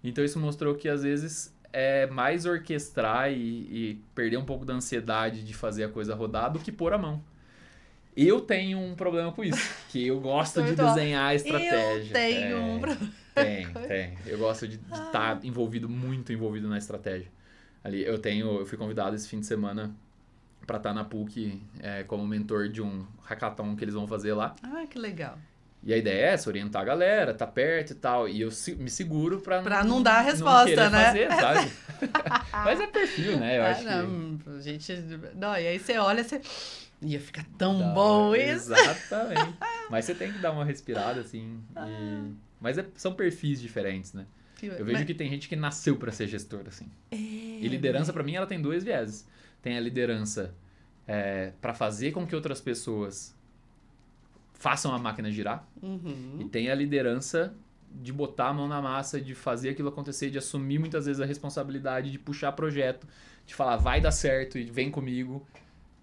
Então isso mostrou que às vezes é mais orquestrar e, e perder um pouco da ansiedade de fazer a coisa rodar do que pôr a mão. Eu tenho um problema com isso, que eu gosto então, de então, desenhar a estratégia. Eu tenho é, um problema. Tem, tem. Eu gosto de estar tá envolvido, muito envolvido na estratégia ali eu tenho, eu fui convidado esse fim de semana para estar tá na PUC é, como mentor de um hackathon que eles vão fazer lá.
Ah, que legal.
E a ideia é essa, orientar a galera, tá perto e tal. E eu me seguro pra, para não, não dar a resposta, não né? Fazer, sabe? Mas é perfil, né? Eu ah, acho não,
que... Hum, gente. Não, e aí você olha, você.
Ia ficar tão bom isso. Exatamente. Mas você tem que dar uma respirada, assim. E... Ah. Mas é, são perfis diferentes, né? Eu vejo Mas... que tem gente que nasceu para ser gestor, assim. É, e liderança, né? para mim, ela tem dois viéses. Tem a liderança é, para fazer com que outras pessoas façam a máquina girar.
Uhum. E
tem a liderança de botar a mão na massa, de fazer aquilo acontecer, de assumir muitas vezes a responsabilidade, de puxar projeto, de falar vai dar certo e vem comigo.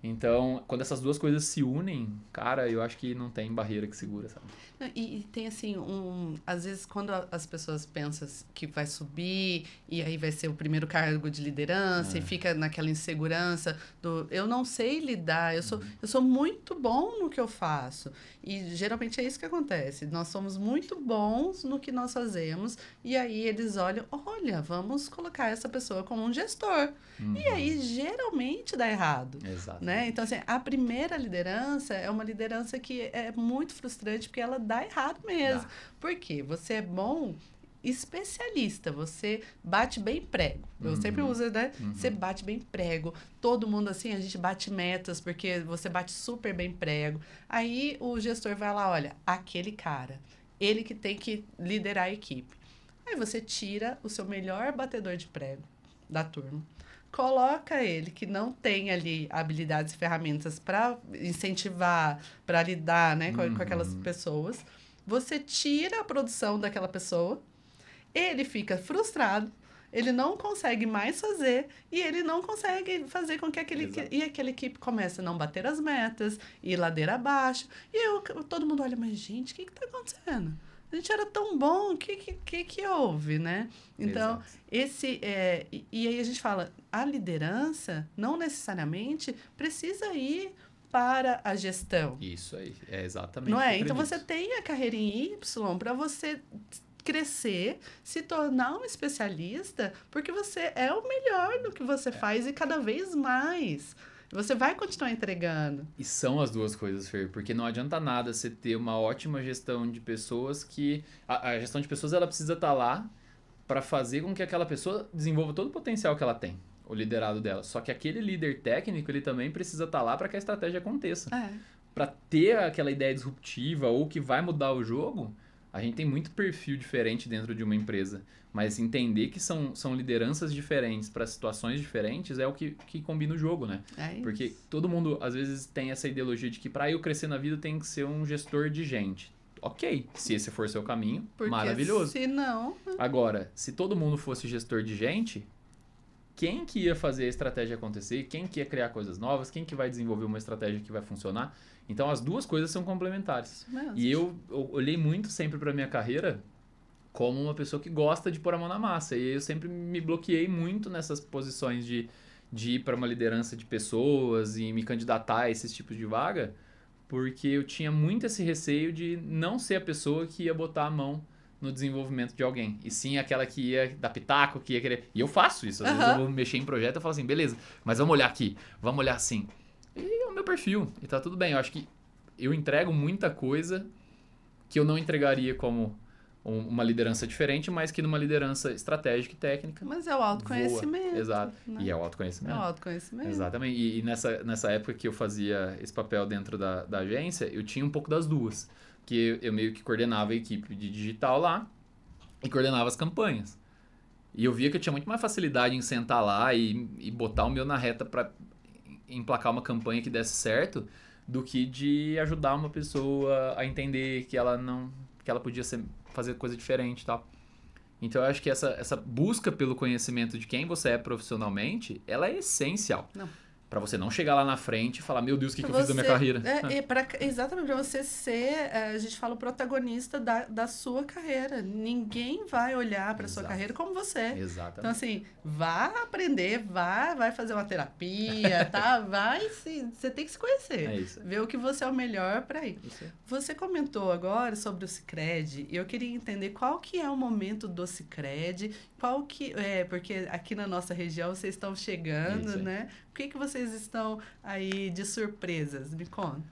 Então, quando essas duas coisas se unem, cara, eu acho que não tem barreira que segura, sabe?
E, e, tem assim, um. Às vezes, quando as pessoas pensam que vai subir, e aí vai ser o primeiro cargo de liderança, é. e fica naquela insegurança do eu não sei lidar, eu sou, uhum. eu sou muito bom no que eu faço. E geralmente é isso que acontece. Nós somos muito bons no que nós fazemos, e aí eles olham, olha, vamos colocar essa pessoa como um gestor. Uhum. E aí geralmente dá errado. Exato. Né? né? Então, assim, a primeira liderança é uma liderança que é muito frustrante porque ela dá errado mesmo. Dá. Por quê? Você é bom especialista, você bate bem prego. Eu uhum. sempre uso, né? Uhum. Você bate bem prego. Todo mundo assim, a gente bate metas, porque você bate super bem prego. Aí o gestor vai lá, olha, aquele cara, ele que tem que liderar a equipe. Aí você tira o seu melhor batedor de prego da turma coloca ele que não tem ali habilidades e ferramentas para incentivar, para lidar né, com, uhum. com aquelas uhum. pessoas. Você tira a produção daquela pessoa, ele fica frustrado, ele não consegue mais fazer e ele não consegue fazer com que aquele e aquela equipe comece a não bater as metas e ladeira abaixo e eu, todo mundo olha mas gente o que está acontecendo a gente era tão bom, o que, que, que, houve, né? Então, Exato. esse. É, e, e, aí a gente fala, a liderança não necessariamente precisa ir para a gestão.
Isso aí, é exatamente. Não é? Então você
tem a carreira em Y para você crescer, se tornar um especialista, porque você é o melhor no que você é. faz e cada vez mais. Você vai continuar entregando.
E são as duas coisas, Fer, porque não adianta nada você ter uma ótima gestão de pessoas que. A, a gestão de pessoas ela precisa estar tá lá para fazer com que aquela pessoa desenvolva todo o potencial que ela tem o liderado dela. Só que aquele líder técnico, ele também precisa estar tá lá para que a estratégia aconteça. É. Para ter aquela ideia disruptiva ou que vai mudar o jogo, a gente tem muito perfil diferente dentro de uma empresa, mas entender que são, são lideranças diferentes para situações diferentes é o que, que combina o jogo, né? É Porque todo mundo, às vezes, tem essa ideologia de que para eu crescer na vida tem que ser um gestor de gente. Ok, se esse for seu caminho, Porque maravilhoso. Se não. Né? Agora, se todo mundo fosse gestor de gente, quem que ia fazer a estratégia acontecer, quem que ia criar coisas novas, quem que vai desenvolver uma estratégia que vai funcionar. Então as duas coisas são complementares. E eu, eu olhei muito sempre para minha carreira como uma pessoa que gosta de pôr a mão na massa. E eu sempre me bloqueei muito nessas posições de, de ir para uma liderança de pessoas e me candidatar a esses tipos de vaga, porque eu tinha muito esse receio de não ser a pessoa que ia botar a mão no desenvolvimento de alguém. E sim aquela que ia dar pitaco, que ia querer. E eu faço isso. Às uhum. vezes eu vou mexer em projeto e falo assim, beleza, mas vamos olhar aqui, vamos olhar assim. E é o meu perfil. E tá tudo bem. Eu acho que eu entrego muita coisa que eu não entregaria como uma liderança diferente, mas que numa liderança estratégica e técnica.
Mas é o autoconhecimento. Voa.
Exato. Né? E é o autoconhecimento. É o
autoconhecimento.
Exatamente. E, e, nessa, nessa época que eu fazia esse papel dentro da, da agência, eu tinha um pouco das duas. Que eu, eu, meio que coordenava a equipe de digital lá e coordenava as campanhas. E eu via que eu tinha muito mais facilidade em sentar lá e, e botar o meu na reta para emplacar uma campanha que desse certo do que de ajudar uma pessoa a entender que ela não que ela podia ser, fazer coisa diferente tal então eu acho que essa, essa busca pelo conhecimento de quem você é profissionalmente ela é essencial não para você não chegar lá na frente e falar, meu Deus, o que, que eu fiz da minha carreira? É, é.
Pra, exatamente, para você ser, eh, a gente fala, o protagonista da, da sua carreira. Ninguém vai olhar para sua carreira como você. Exatamente. Então, assim, vá aprender, vá, vai fazer uma terapia, tá? Vai se. Você tem que se conhecer. É isso. Ver o que você é o melhor para ir. Você comentou agora sobre o Cicred, e eu queria entender qual que é o momento do Cicred qual que é porque aqui na nossa região vocês estão chegando, né? O que que vocês estão aí de surpresas? Me conta.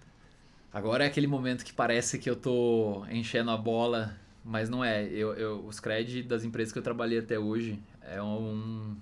Agora é aquele momento que parece que eu tô enchendo a bola, mas não é. Eu, eu os créditos das empresas que eu trabalhei até hoje é um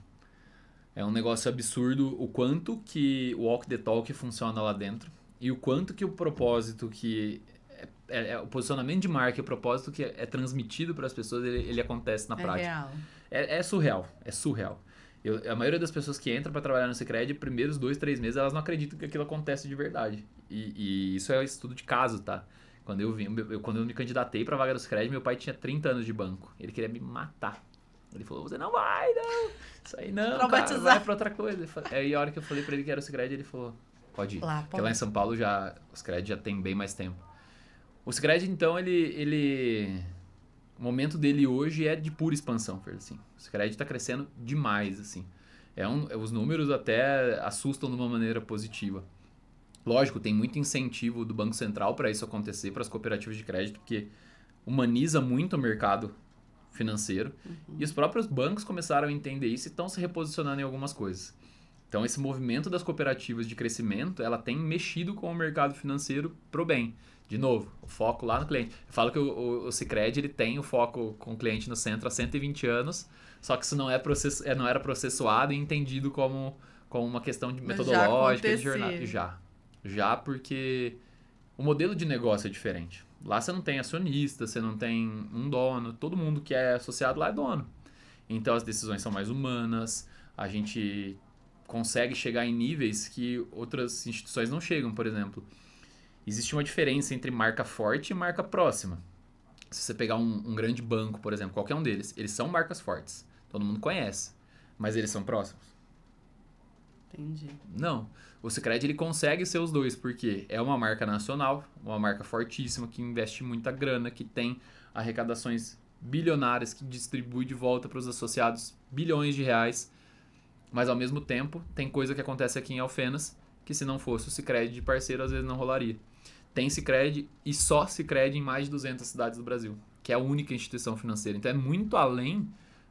é um negócio absurdo o quanto que o walk the talk funciona lá dentro e o quanto que o propósito que é, é, é, o posicionamento de marca, o propósito que é, é transmitido para as pessoas, ele, ele, acontece na é prática. Real. É, é surreal, é surreal. Eu, a maioria das pessoas que entram para trabalhar no Cicred, primeiros dois, três meses, elas não acreditam que aquilo acontece de verdade. E, e isso é estudo de caso, tá? Quando eu, vim, eu, quando eu me candidatei para vaga do Cicred, meu pai tinha 30 anos de banco. Ele queria me matar. Ele falou, você não vai, não. Isso aí não, cara, vai pra outra coisa. Aí a hora que eu falei pra ele que era o Cicred, ele falou, pode ir. Lá, pode. Porque lá em São Paulo já, os Cicred já tem bem mais tempo. O Cicred, então, ele... ele o momento dele hoje é de pura expansão, Fer, assim. O crédito está crescendo demais, assim. É um, é, os números até assustam de uma maneira positiva. Lógico, tem muito incentivo do Banco Central para isso acontecer, para as cooperativas de crédito, porque humaniza muito o mercado financeiro. Uhum. E os próprios bancos começaram a entender isso e estão se reposicionando em algumas coisas. Então, esse movimento das cooperativas de crescimento, ela tem mexido com o mercado financeiro pro bem. De novo, o foco lá no cliente. Eu falo que o, o, o Cicred ele tem o foco com o cliente no centro há 120 anos, só que isso não, é process, é, não era processuado e entendido como, como uma questão de metodológica, já de jornada. Já. Já porque o modelo de negócio é diferente. Lá você não tem acionista, você não tem um dono, todo mundo que é associado lá é dono. Então as decisões são mais humanas, a gente consegue chegar em níveis que outras instituições não chegam, por exemplo existe uma diferença entre marca forte e marca próxima. Se você pegar um, um grande banco, por exemplo, qualquer um deles, eles são marcas fortes. Todo mundo conhece. Mas eles são próximos. Entendi. Não. O Sicredi ele consegue ser os dois, porque é uma marca nacional, uma marca fortíssima que investe muita grana, que tem arrecadações bilionárias que distribui de volta para os associados bilhões de reais. Mas ao mesmo tempo, tem coisa que acontece aqui em Alfenas que se não fosse o Sicredi de parceiro às vezes não rolaria tem Cicred e só Cicred em mais de 200 cidades do Brasil, que é a única instituição financeira. Então é muito além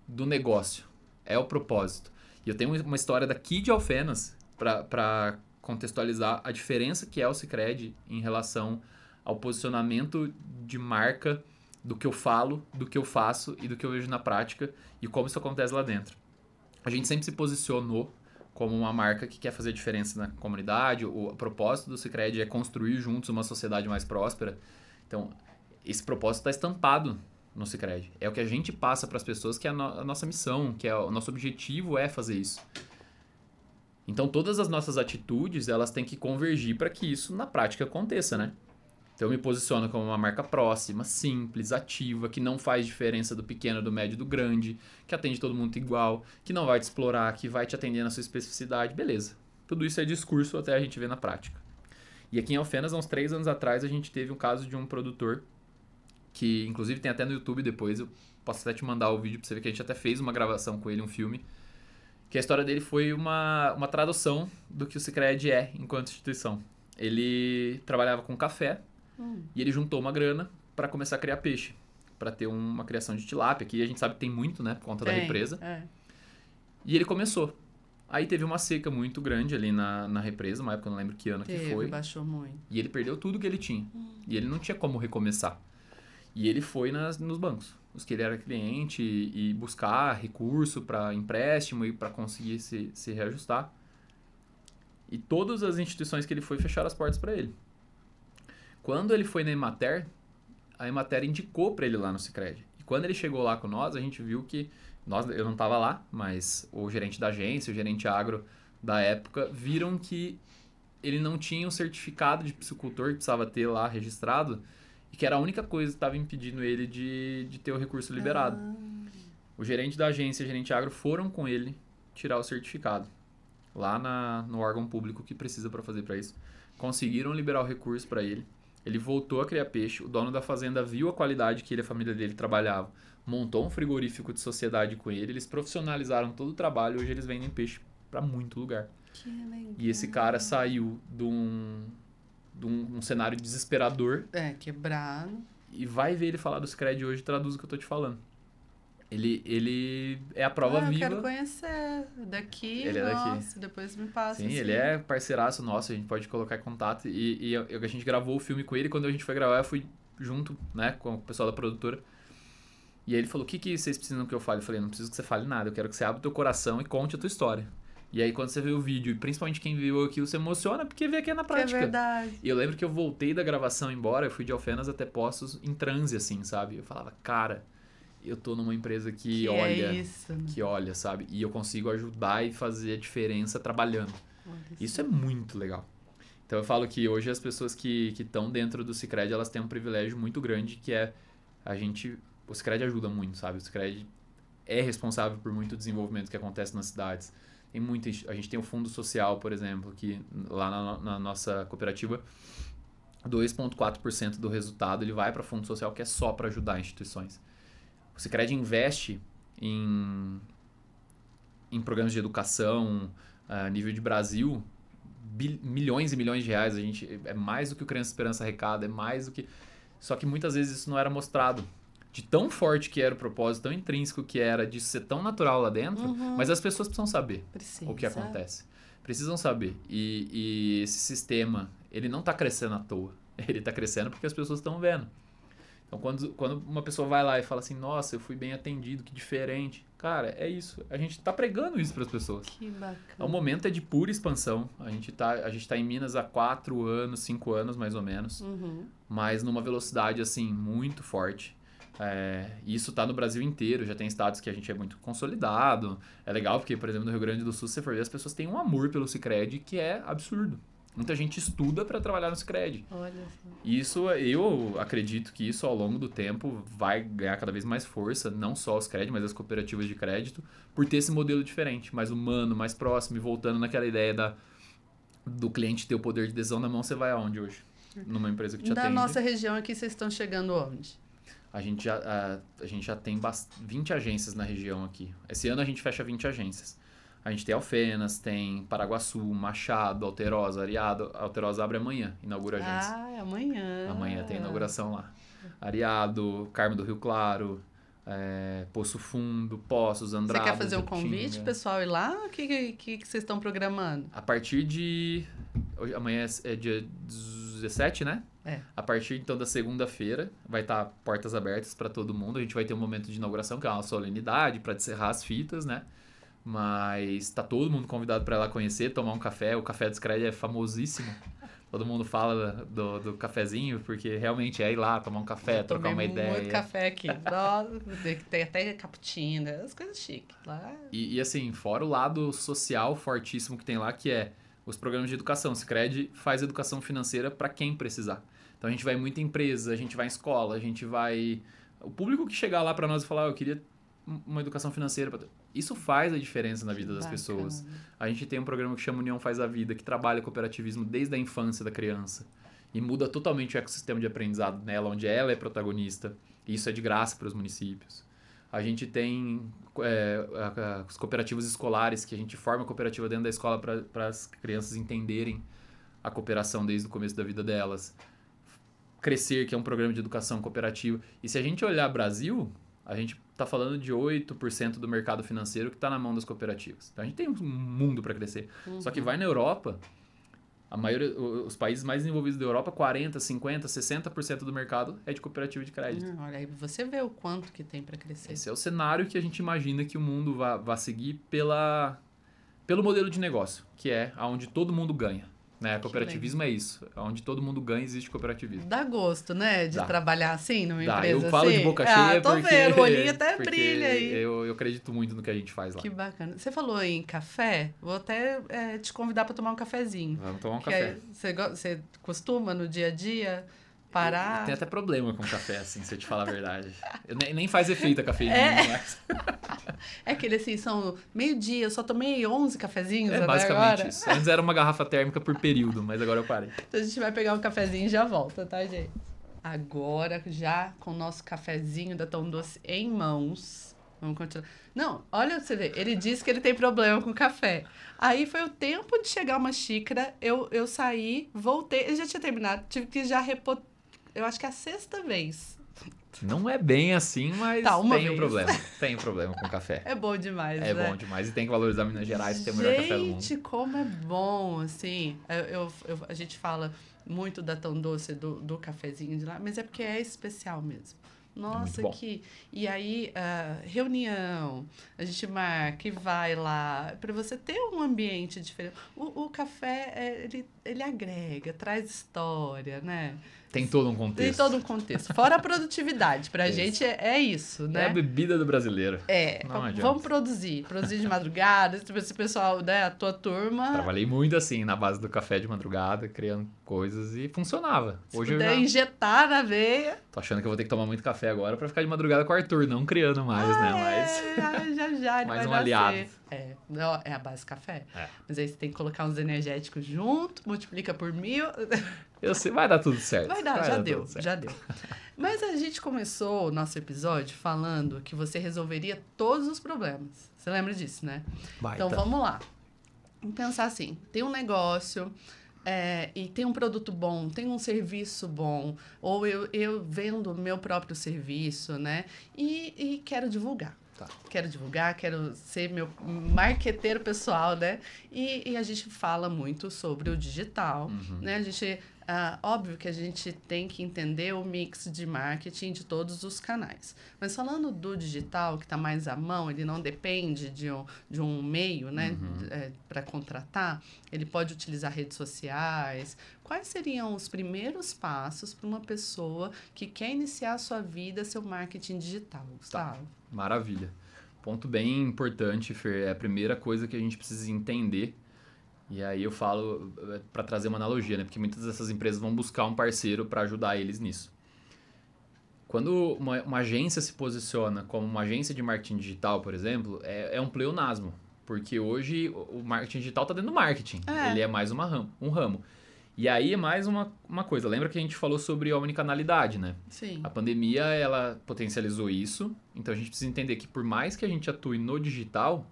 do negócio, é o propósito. E eu tenho uma história daqui de Alfenas para contextualizar a diferença que é o Cicred em relação ao posicionamento de marca do que eu falo, do que eu faço e do que eu vejo na prática e como isso acontece lá dentro. A gente sempre se posicionou como uma marca que quer fazer diferença na comunidade. O, o propósito do Cicred é construir juntos uma sociedade mais próspera. Então, esse propósito está estampado no Cicred. É o que a gente passa para as pessoas, que é a, no, a nossa missão, que é o nosso objetivo é fazer isso. Então, todas as nossas atitudes, elas têm que convergir para que isso na prática aconteça, né? Então eu me posiciono como uma marca próxima, simples, ativa, que não faz diferença do pequeno, do médio, do grande, que atende todo mundo igual, que não vai te explorar, que vai te atender na sua especificidade, beleza. Tudo isso é discurso até a gente ver na prática. E aqui em Alfenas, há uns três anos atrás, a gente teve um caso de um produtor que, inclusive, tem até no YouTube depois, eu posso até te mandar o vídeo pra você ver que a gente até fez uma gravação com ele, um filme, que a história dele foi uma, uma tradução do que o Cicred é enquanto instituição. Ele trabalhava com café, Hum. E ele juntou uma grana para começar a criar peixe, para ter uma criação de tilápia, que a gente sabe que tem muito, né, por conta tem, da represa. É. E ele começou. Aí teve uma seca muito grande ali na, na represa, uma época eu não lembro que ano teve, que foi. baixou muito. E ele perdeu tudo que ele tinha. Hum. E ele não tinha como recomeçar. E ele foi nas, nos bancos, os que ele era cliente, e, e buscar recurso para empréstimo e para conseguir se, se reajustar. E todas as instituições que ele foi fecharam as portas para ele. Quando ele foi na Emater, a Emater indicou para ele lá no Cicred. E quando ele chegou lá com nós, a gente viu que nós, eu não estava lá, mas o gerente da agência, o gerente agro da época, viram que ele não tinha o um certificado de psicultor que precisava ter lá registrado e que era a única coisa que estava impedindo ele de, de ter o recurso liberado. Ah. O gerente da agência e o gerente agro foram com ele tirar o certificado lá na, no órgão público que precisa para fazer para isso. Conseguiram liberar o recurso para ele. Ele voltou a criar peixe, o dono da fazenda viu a qualidade que ele e a família dele trabalhavam, montou um frigorífico de sociedade com ele, eles profissionalizaram todo o trabalho, hoje eles vendem peixe para muito lugar. Que legal. E esse cara saiu de um, de um, um cenário desesperador.
É, quebrado.
E vai ver ele falar dos créditos hoje, traduz o que eu tô te falando. Ele, ele é a prova ah, eu viva. Eu quero
conhecer daqui, ele nossa, é daqui. depois me passa. Sim, assim. ele é
parceiraço nosso, a gente pode colocar em contato. E, e a gente gravou o filme com ele, quando a gente foi gravar, eu fui junto, né, com o pessoal da produtora. E aí ele falou, o que, que vocês precisam que eu fale? Eu falei, não preciso que você fale nada, eu quero que você abra o teu coração e conte a tua história. E aí quando você vê o vídeo, e principalmente quem viu aqui, você emociona porque vê aqui é na é prática. É verdade. E eu lembro que eu voltei da gravação embora, eu fui de Alfenas até Poços em transe, assim, sabe? Eu falava, cara eu tô numa empresa que, que é olha, é isso, né? que olha, sabe? E eu consigo ajudar e fazer a diferença trabalhando. Isso é muito legal. Então eu falo que hoje as pessoas que estão dentro do SICREDI elas têm um privilégio muito grande que é a gente, o SICREDI ajuda muito, sabe? O SICREDI é responsável por muito desenvolvimento que acontece nas cidades. Tem muita, a gente tem o um fundo social, por exemplo, que lá na, na nossa cooperativa 2.4% do resultado ele vai para fundo social que é só para ajudar instituições. O Sicredi investe em, em programas de educação a nível de Brasil bil, milhões e milhões de reais. A gente é mais do que o Criança Esperança arrecada, é mais do que só que muitas vezes isso não era mostrado. De tão forte que era o propósito, tão intrínseco que era, de ser tão natural lá dentro, uhum. mas as pessoas precisam saber Precisa. o que acontece. Precisam saber. E, e esse sistema, ele não está crescendo à toa. Ele está crescendo porque as pessoas estão vendo. Então, quando, quando uma pessoa vai lá e fala assim, nossa, eu fui bem atendido, que diferente. Cara, é isso. A gente está pregando isso para as pessoas. Que bacana. O é momento é de pura expansão. A gente está tá em Minas há quatro anos, cinco anos mais ou menos. Uhum. Mas numa velocidade, assim, muito forte. É, isso tá no Brasil inteiro, já tem estados que a gente é muito consolidado. É legal porque, por exemplo, no Rio Grande do Sul, se você for ver, as pessoas têm um amor pelo Cicred que é absurdo. Muita gente estuda para trabalhar no Olha Isso eu acredito que isso ao longo do tempo vai ganhar cada vez mais força, não só os créditos, mas as cooperativas de crédito, por ter esse modelo diferente, mais humano, mais próximo e voltando naquela ideia da do cliente ter o poder de decisão na mão, você vai aonde hoje? Numa empresa que te da atende. Da nossa
região aqui vocês estão chegando onde?
A gente já, a, a gente já tem 20 agências na região aqui. Esse ano a gente fecha 20 agências. A gente tem Alfenas, tem Paraguaçu, Machado, Alterosa, Ariado. Alterosa abre amanhã, inaugura a agência. Ah,
é amanhã. Amanhã tem inauguração
lá. Ariado, Carmo do Rio Claro, é, Poço Fundo, Poços, Andrade. Você quer fazer um convite, pessoal,
ir lá? O que, que, que vocês estão programando?
A partir de. Hoje, amanhã é, é dia 17, né? É. A partir então da segunda-feira, vai estar tá portas abertas para todo mundo. A gente vai ter um momento de inauguração, que é uma solenidade, para encerrar as fitas, né? Mas tá todo mundo convidado para ir lá conhecer, tomar um café. O café do Scred é famosíssimo. Todo mundo fala do, do cafezinho, porque realmente é ir lá tomar um café, Eu trocar uma ideia. muito café
aqui. tem até cappuccino, as coisas chiques. Lá...
E, e assim, fora o lado social fortíssimo que tem lá, que é os programas de educação. O Scred faz educação financeira para quem precisar. Então a gente vai em muita empresa, a gente vai em escola, a gente vai. O público que chegar lá para nós e falar, ah, eu queria uma educação financeira. Pra... Isso faz a diferença na vida das bacana. pessoas. A gente tem um programa que chama União Faz a Vida, que trabalha cooperativismo desde a infância da criança. E muda totalmente o ecossistema de aprendizado nela, onde ela é protagonista. E isso é de graça para os municípios. A gente tem é, a, a, os cooperativos escolares, que a gente forma a cooperativa dentro da escola para as crianças entenderem a cooperação desde o começo da vida delas. Crescer, que é um programa de educação cooperativa. E se a gente olhar Brasil, a gente está falando de 8% do mercado financeiro que está na mão das cooperativas. Então a gente tem um mundo para crescer. Uhum. Só que uhum. vai na Europa, a maioria, os países mais desenvolvidos da Europa, 40, 50, 60% do mercado é de cooperativa de crédito.
Uhum, olha aí, você vê o quanto que tem para crescer. Esse
é o cenário que a gente imagina que o mundo vai seguir pela, pelo modelo de negócio, que é aonde todo mundo ganha. Né? Cooperativismo é isso. É onde todo mundo ganha, existe cooperativismo. Dá gosto, né? De Dá.
trabalhar assim numa Dá. empresa. Eu falo assim. de boca ah, cheia ah, tô porque... Vendo, o olhinho até brilha aí.
Eu, eu acredito muito no que a gente faz lá. Que
bacana. Você falou em café. Vou até é, te convidar para tomar um cafezinho. Vamos tomar um café. você, você costuma no dia a dia? parar. Tem até
problema com café, assim, se eu te falar a verdade. Eu nem, nem faz efeito a cafeína, é... Né,
é que eles assim, são meio-dia, eu só tomei 11 cafezinhos é, basicamente agora. isso. Antes
era uma garrafa térmica por período, mas agora eu parei.
Então a gente vai pegar um cafezinho e já volta, tá, gente? Agora, já com o nosso cafezinho da Tão Doce em mãos, Vamos continuar. Não, olha você vê. Ele disse que ele tem problema com café. Aí foi o tempo de chegar uma xícara, eu, eu saí, voltei. Ele já tinha terminado, tive que já repotar. Eu acho que é a sexta vez.
Não é bem assim, mas tá, tem vez. um problema. Tem um problema com café. É
bom demais, é né? É bom
demais. E tem que valorizar Minas Gerais, que tem o melhor café do mundo. Gente,
como é bom, assim. Eu, eu, a gente fala muito da tão doce, do, do cafezinho de lá, mas é porque é especial mesmo. É Nossa, é que. E aí, uh, reunião, a gente marca e vai lá, para você ter um ambiente diferente. O, o café, é, ele, ele agrega, traz história, né?
Tem todo um contexto. Tem todo
um contexto. Fora a produtividade, pra gente é, é, isso, é né? É a
bebida do brasileiro. É, Não adianta. vamos
produzir. Produzir de madrugada, tipo, esse pessoal, né, a tua turma.
Trabalhei muito assim, na base do café de madrugada, criando coisas e funcionava. Se Hoje puder eu já...
injetar na veia.
Tô achando que eu vou ter que tomar muito café agora pra ficar de madrugada com o Arthur, não criando mais, ah, né? É. Mas...
Ah, já, já, já, mais um aliado. Ser. É, Não, é a base café. É. Mas aí você tem que colocar uns energéticos junto, multiplica por mil.
Eu sei, vai dar tudo certo. Vai dar, vai já, dar deu, já deu,
Mas a gente começou o nosso episódio falando que você resolveria todos os problemas. Você lembra disso, né?
então, então vamos
lá. Vamos pensar assim: tem um negócio. É, e tem um produto bom, tem um serviço bom, ou eu, eu vendo meu próprio serviço, né? E, e quero divulgar. Tá. Quero divulgar, quero ser meu marqueteiro pessoal, né? E, e a gente fala muito sobre o digital, uhum. né? A gente ah, óbvio que a gente tem que entender o mix de marketing de todos os canais. Mas falando do digital, que está mais à mão, ele não depende de um, de um meio né, uhum. é, para contratar, ele pode utilizar redes sociais. Quais seriam os primeiros passos para uma pessoa que quer iniciar sua vida, seu marketing digital, tá. Gustavo? Tá.
Maravilha. Ponto bem importante, Fer. É a primeira coisa que a gente precisa entender e aí eu falo eh, para trazer uma analogia, né? Porque muitas dessas empresas vão buscar um parceiro para ajudar eles nisso. Quando uma, uma, agência se posiciona como uma agência de marketing digital, por exemplo, é, é um pleonasmo. Porque hoje o marketing digital está dentro do marketing. É. Ele é mais uma ram, um ramo. E aí é mais uma, uma coisa. Lembra que a gente falou sobre a omnicanalidade, né? Sim. A pandemia, ela potencializou isso. Então a gente precisa entender que por mais que a gente atue no digital,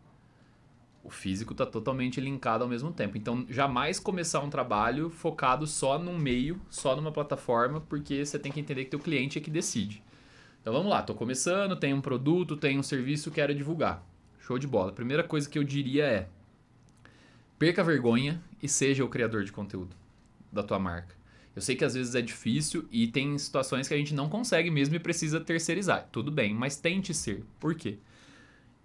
o físico está totalmente linkado ao mesmo tempo. Então, jamais começar um trabalho focado só num meio, só numa plataforma, porque você tem que entender que o cliente é que decide. Então, vamos lá, estou começando, tenho um produto, tenho um serviço, quero divulgar. Show de bola. Primeira coisa que eu diria é: perca a vergonha e seja o criador de conteúdo da tua marca. Eu sei que às vezes é difícil e tem situações que a gente não consegue mesmo e precisa terceirizar. Tudo bem, mas tente ser. Por quê?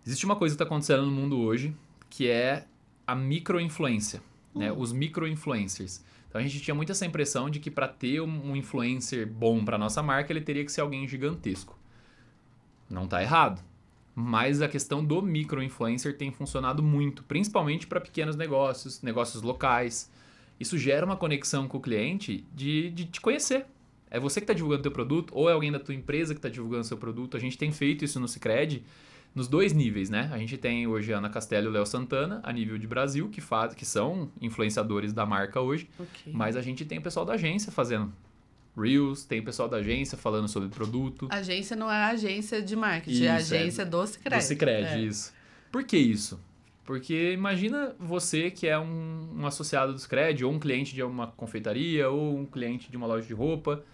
Existe uma coisa que está acontecendo no mundo hoje que é a microinfluência, né? uhum. né? Os microinfluencers. Então a gente tinha muito essa impressão de que para ter um influencer bom para nossa marca, ele teria que ser alguém gigantesco. Não está errado. Mas a questão do microinfluencer tem funcionado muito, principalmente para pequenos negócios, negócios locais. Isso gera uma conexão com o cliente de, de te conhecer. É você que está divulgando o teu produto ou é alguém da tua empresa que está divulgando o seu produto. A gente tem feito isso no Cicred nos dois níveis, né? A gente tem hoje a Ana Castello e o Léo Santana, a nível de Brasil, que, faz, que são influenciadores da marca hoje. Okay. Mas a gente tem o pessoal da agência fazendo Reels, tem o pessoal da agência falando sobre produto.
Agência não é agência de marketing, é isso, é agência é, do Cicred. Do Cicred, é.
isso. Por que isso? Porque imagina você que é um, um associado do Cicred, ou um cliente de uma confeitaria, ou um cliente de uma loja de roupa,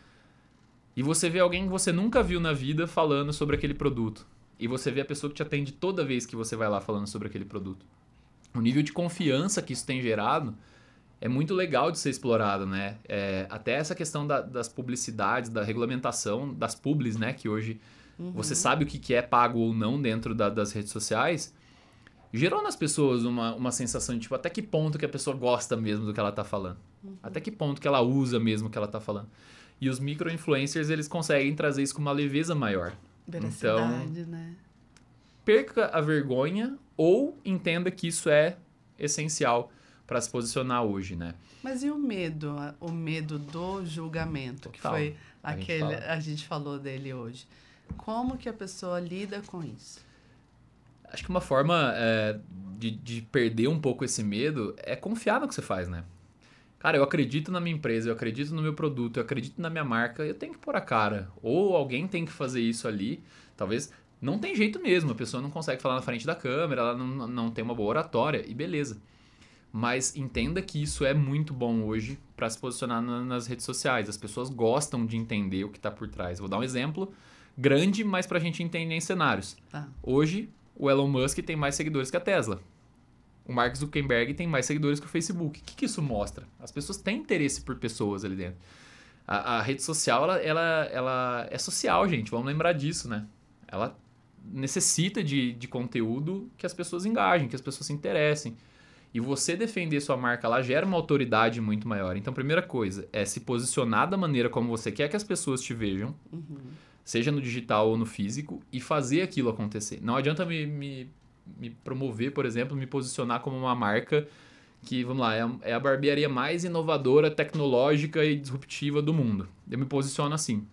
e você vê alguém que você nunca viu na vida falando sobre aquele produto e você vê a pessoa que te atende toda vez que você vai lá falando sobre aquele produto. O nível de confiança que isso tem gerado é muito legal de ser explorado, né? É, até essa questão da, das publicidades, da regulamentação das publis, né? Que hoje uhum. você sabe o que, que é pago ou não dentro da, das redes sociais. Gerou nas pessoas uma, uma sensação de tipo, até que ponto que a pessoa gosta mesmo do que ela tá falando. Uhum. Até que ponto que ela usa mesmo o que ela tá falando. E os micro-influencers, eles conseguem trazer isso com uma leveza maior. Veracidade, então, né? Perca a vergonha ou entenda que isso é essencial para se posicionar hoje, né?
Mas e o medo? O medo do julgamento, Total. que foi a aquele. Gente a gente falou dele hoje. Como que a pessoa lida com isso?
Acho que uma forma é, de, de perder um pouco esse medo é confiar no que você faz, né? cara, eu acredito na minha empresa, eu acredito no meu produto, eu acredito na minha marca, eu tenho que pôr a cara. Ou alguém tem que fazer isso ali. Talvez não tem jeito mesmo, a pessoa não consegue falar na frente da câmera, ela não, não tem uma boa oratória e beleza. Mas entenda que isso é muito bom hoje para se posicionar na, nas redes sociais. As pessoas gostam de entender o que está por trás. Vou dar um exemplo grande, mas para a gente entender em cenários. Tá. Hoje, o Elon Musk tem mais seguidores que a Tesla. O Mark Zuckerberg tem mais seguidores que o Facebook. O que, que isso mostra? As pessoas têm interesse por pessoas ali dentro. A, a rede social, ela, ela, ela, é social, gente. Vamos lembrar disso, né? Ela necessita de, de conteúdo que as pessoas engajem, que as pessoas se interessem. E você defender sua marca lá gera uma autoridade muito maior. Então, primeira coisa é se posicionar da maneira como você quer que as pessoas te vejam, uhum. seja no digital ou no físico, e fazer aquilo acontecer. Não adianta me, me me promover, por exemplo, me posicionar como uma marca que, vamos lá, é, é a barbearia mais inovadora, tecnológica e disruptiva do mundo. Eu me posiciono assim.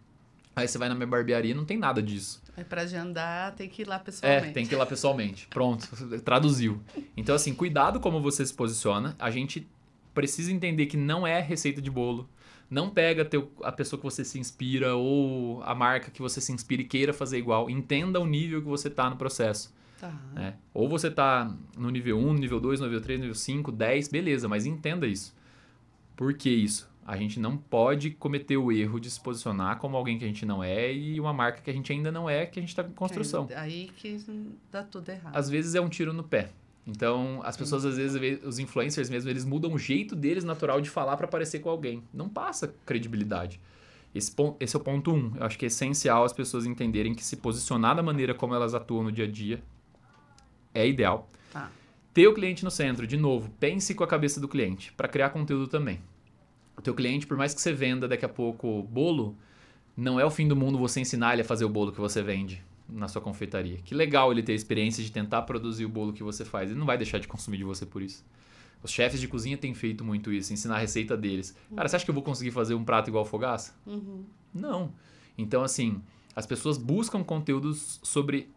Aí você vai na minha barbearia e não tem nada disso.
É para agendar, tem que ir lá é, pessoalmente. É, tem que ir lá
pessoalmente. Pronto, traduziu. Então, assim, cuidado como você se posiciona. A gente precisa entender que não é receita de bolo. Não pega teu, a pessoa que você se inspira ou a marca que você se inspira e queira fazer igual. Entenda o nível que você está no processo. Tá. Né? Ou você está no nível 1, nível 2, nível 3, nível 5, 10, beleza, mas entenda isso. Por que isso? A gente não pode cometer o erro de se posicionar como alguém que a gente não é e uma marca que a gente ainda não é, que a gente está em construção. Que
aí que dá tudo errado. Às
vezes é um tiro no pé. Então, as pessoas, às vezes, os influencers mesmo, eles mudam o jeito deles natural de falar para parecer com alguém. Não passa credibilidade. Esse, esse é o ponto um. Eu acho que é essencial as pessoas entenderem que se posicionar da maneira como elas atuam no dia a dia é ideal. Tá. Ter o cliente no centro, de novo, pense com a cabeça do cliente para criar conteúdo também. O teu cliente, por mais que você venda daqui a pouco bolo, não é o fim do mundo você ensinar ele a fazer o bolo que você vende na sua confeitaria. Que legal ele ter a experiência de tentar produzir o bolo que você faz. Ele não vai deixar de consumir de você por isso. Os chefes de cozinha têm feito muito isso, ensinar a receita deles. Uhum. Cara, você acha que eu vou conseguir fazer um prato igual fogaça? Uhum. Não. Então, assim, as pessoas buscam conteúdos sobre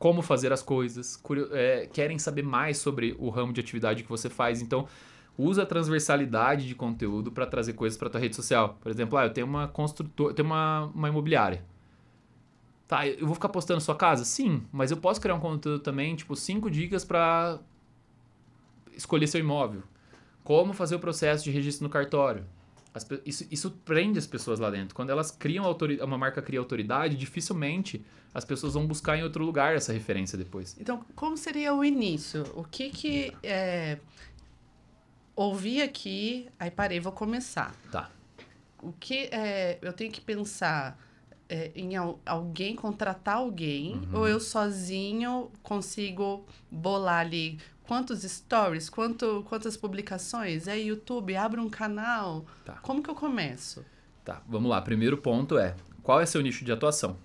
como fazer as coisas, é, querem saber mais sobre o ramo de atividade que você faz. Então, usa a transversalidade de conteúdo para trazer coisas para tua rede social. Por exemplo, ah, eu tenho uma construtora, tenho uma, uma imobiliária. Tá, eu vou ficar postando sua casa? Sim, mas eu posso criar um conteúdo também, tipo, cinco dicas para escolher seu imóvel. Como fazer o processo de registro no cartório. As, isso, isso, prende as pessoas lá dentro. Quando elas criam uma marca cria autoridade, dificilmente as pessoas vão buscar em outro lugar essa referência depois.
Então, como seria o início? O que que é, ouvi aqui, aí parei, vou começar. Tá. O que é, eu tenho que pensar é, em al, alguém contratar alguém uhum. ou eu sozinho consigo bolar ali Quantos stories? Quanto, quantas publicações? É YouTube? Abra um canal? Tá. Como que eu começo?
Tá, vamos lá. Primeiro ponto é: qual é seu nicho de atuação?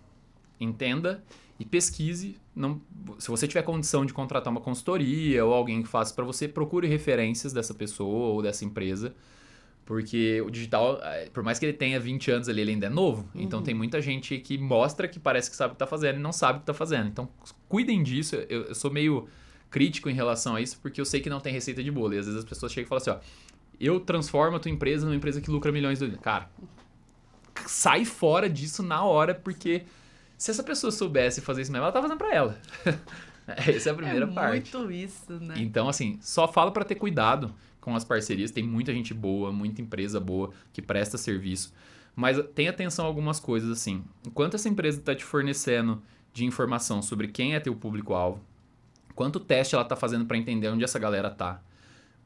Entenda e pesquise. Não, se você tiver condição de contratar uma consultoria ou alguém que faça para você, procure referências dessa pessoa ou dessa empresa. Porque o digital, eh, por mais que ele tenha 20 anos ali, ele ainda é novo. Então, uhum. Então tem muita gente que mostra que parece que sabe o que está fazendo e não sabe o que está fazendo. Então cuidem disso. Eu, eu, sou meio crítico em relação a isso, porque eu sei que não tem receita de bolo. E às vezes as pessoas chegam e falam assim, ó, eu transformo a tua empresa numa empresa que lucra milhões do Cara, sai fora disso na hora, porque se essa pessoa soubesse fazer isso mesmo, ela tá fazendo pra ela. Essa é a primeira é parte.
Muito isso, né?
Então, assim, só falo para ter cuidado com as parcerias. Tem muita gente boa, muita empresa boa que presta serviço. Mas tem atenção a algumas coisas, assim. Enquanto essa empresa está te fornecendo de informação sobre quem é teu público-alvo, Quanto teste ela está fazendo para entender onde essa galera tá?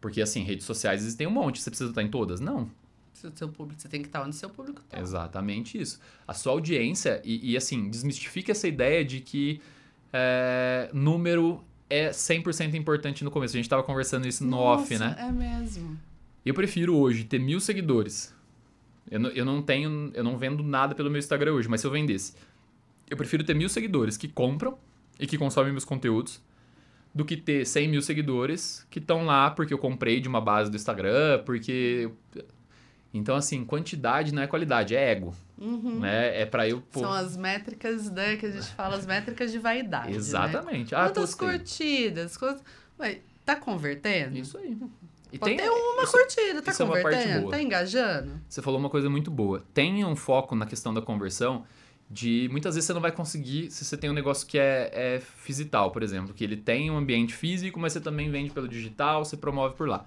Porque, assim, redes sociais existem um monte. Você precisa estar em todas? Não.
Seu público, você tem que estar tá onde seu público
está. Exatamente isso. A sua audiência, e, e assim, desmistifica essa ideia de que é, número é 100% importante no começo. A gente estava conversando isso no Nossa, off, né? É mesmo. Eu prefiro hoje ter mil seguidores. Eu não, eu não tenho, eu não vendo nada pelo meu Instagram hoje, mas se eu vendesse, eu prefiro ter mil seguidores que compram e que consomem meus conteúdos do que ter 100 mil seguidores que estão lá porque eu comprei de uma base do Instagram, porque. Então, assim, quantidade não é qualidade, é ego. Uhum. Né? É para eu. Pô... São as
métricas né, que a gente fala, as métricas de vaidade. Né? Exatamente. Né? Ah, quantas postei. curtidas? Quantas... Ué, tá convertendo? Isso aí. E Pode tem uma isso, curtida, tá é convertendo? É tá engajando?
Você falou uma coisa muito boa. Tenha um foco na questão da conversão de muitas vezes você não vai conseguir se você tem um negócio que é, é digital, por exemplo, que ele tem um ambiente físico, mas você também vende pelo digital, você promove por lá.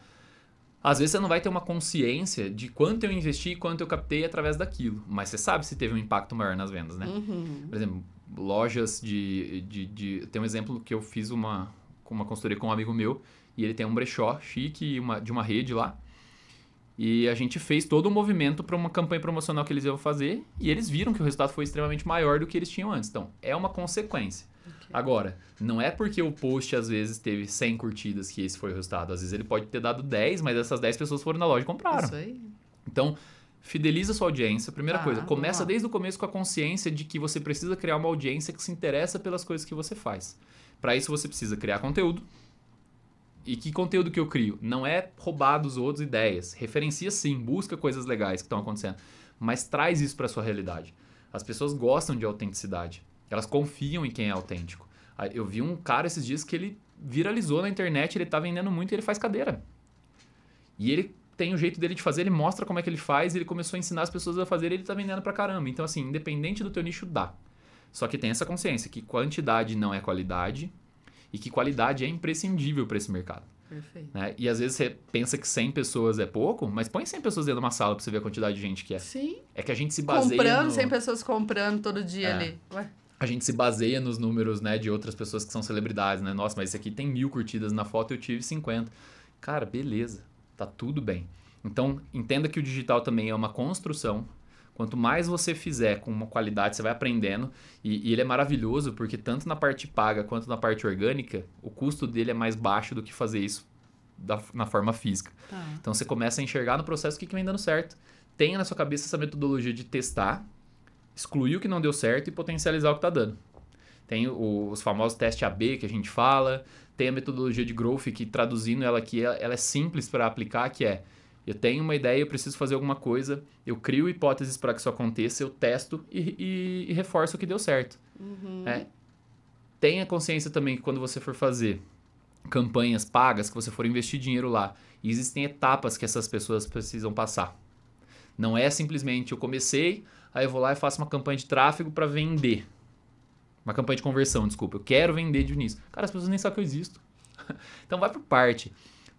Às vezes você não vai ter uma consciência de quanto eu investi, quanto eu captei através daquilo, mas você sabe se teve um impacto maior nas vendas, né? Uhum. Por exemplo, lojas de, de, de, Tem um exemplo que eu fiz uma, uma consultoria com um amigo meu e ele tem um brechó chique uma, de uma rede lá. E a gente fez todo o movimento para uma campanha promocional que eles iam fazer e eles viram que o resultado foi extremamente maior do que eles tinham antes. Então, é uma consequência. Okay. Agora, não é porque o post às vezes teve 100 curtidas que esse foi o resultado. Às vezes ele pode ter dado 10, mas essas 10 pessoas foram na loja e compraram. Isso aí. Então, fideliza sua audiência. Primeira ah, coisa, começa desde o começo com a consciência de que você precisa criar uma audiência que se interessa pelas coisas que você faz. Para isso você precisa criar conteúdo, e que conteúdo que eu crio? Não é roubar dos outros ideias. Referencia sim, busca coisas legais que estão acontecendo, mas traz isso para sua realidade. As pessoas gostam de autenticidade. Elas confiam em quem é autêntico. Eu vi um cara esses dias que ele viralizou na internet, ele tá vendendo muito e ele faz cadeira. E ele tem o jeito dele de fazer, ele mostra como é que ele faz, ele começou a ensinar as pessoas a fazer, ele tá vendendo pra caramba. Então assim, independente do teu nicho dá. Só que tem essa consciência que quantidade não é qualidade e que qualidade é imprescindível para esse mercado. Né? E às vezes você pensa que 100 pessoas é pouco, mas põe 100 pessoas dentro de uma sala para você ver a quantidade de gente que é. Sim. É que a gente se baseia. Comprando, no... 100
pessoas comprando todo dia é. ali. Ué.
A gente se baseia nos números né, de outras pessoas que são celebridades, né? Nossa, mas esse aqui tem mil curtidas na foto eu tive 50. Cara, beleza. Tá tudo bem. Então, entenda que o digital também é uma construção Quanto mais você fizer com uma qualidade, você vai aprendendo. E, e, ele é maravilhoso porque tanto na parte paga quanto na parte orgânica, o custo dele é mais baixo do que fazer isso da, na forma física. Tá. Então você começa a enxergar no processo o que, que vem dando certo. Tenha na sua cabeça essa metodologia de testar, excluir o que não deu certo e potencializar o que está dando. Tem o, os famosos testes AB que a gente fala, tem a metodologia de growth que traduzindo ela aqui, ela, ela é simples para aplicar, que é eu tenho uma ideia, eu preciso fazer alguma coisa, eu crio hipóteses para que isso aconteça, eu testo e, e, e reforço o que deu certo. Uhum. É. Tenha consciência também que quando você for fazer campanhas pagas, que você for investir dinheiro lá, existem etapas que essas pessoas precisam passar. Não é simplesmente eu comecei, aí eu vou lá e faço uma campanha de tráfego para vender. Uma campanha de conversão, desculpa. Eu quero vender de início. Cara, as pessoas nem sabem que eu existo. então vai por parte.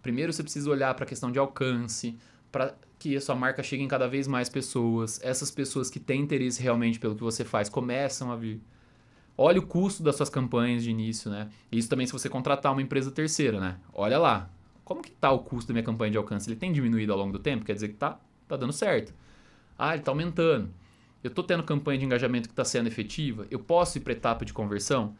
Primeiro você precisa olhar para a questão de alcance, para que a sua marca chegue em cada vez mais pessoas. Essas pessoas que têm interesse realmente pelo que você faz começam a vir. Olha o custo das suas campanhas de início, né? Isso também se você contratar uma empresa terceira, né? Olha lá. Como que tá o custo da minha campanha de alcance? Ele tem diminuído ao longo do tempo? Quer dizer que tá, tá dando certo. Ah, ele tá aumentando. Eu tô tendo campanha de engajamento que está sendo efetiva? Eu posso ir para etapa de conversão?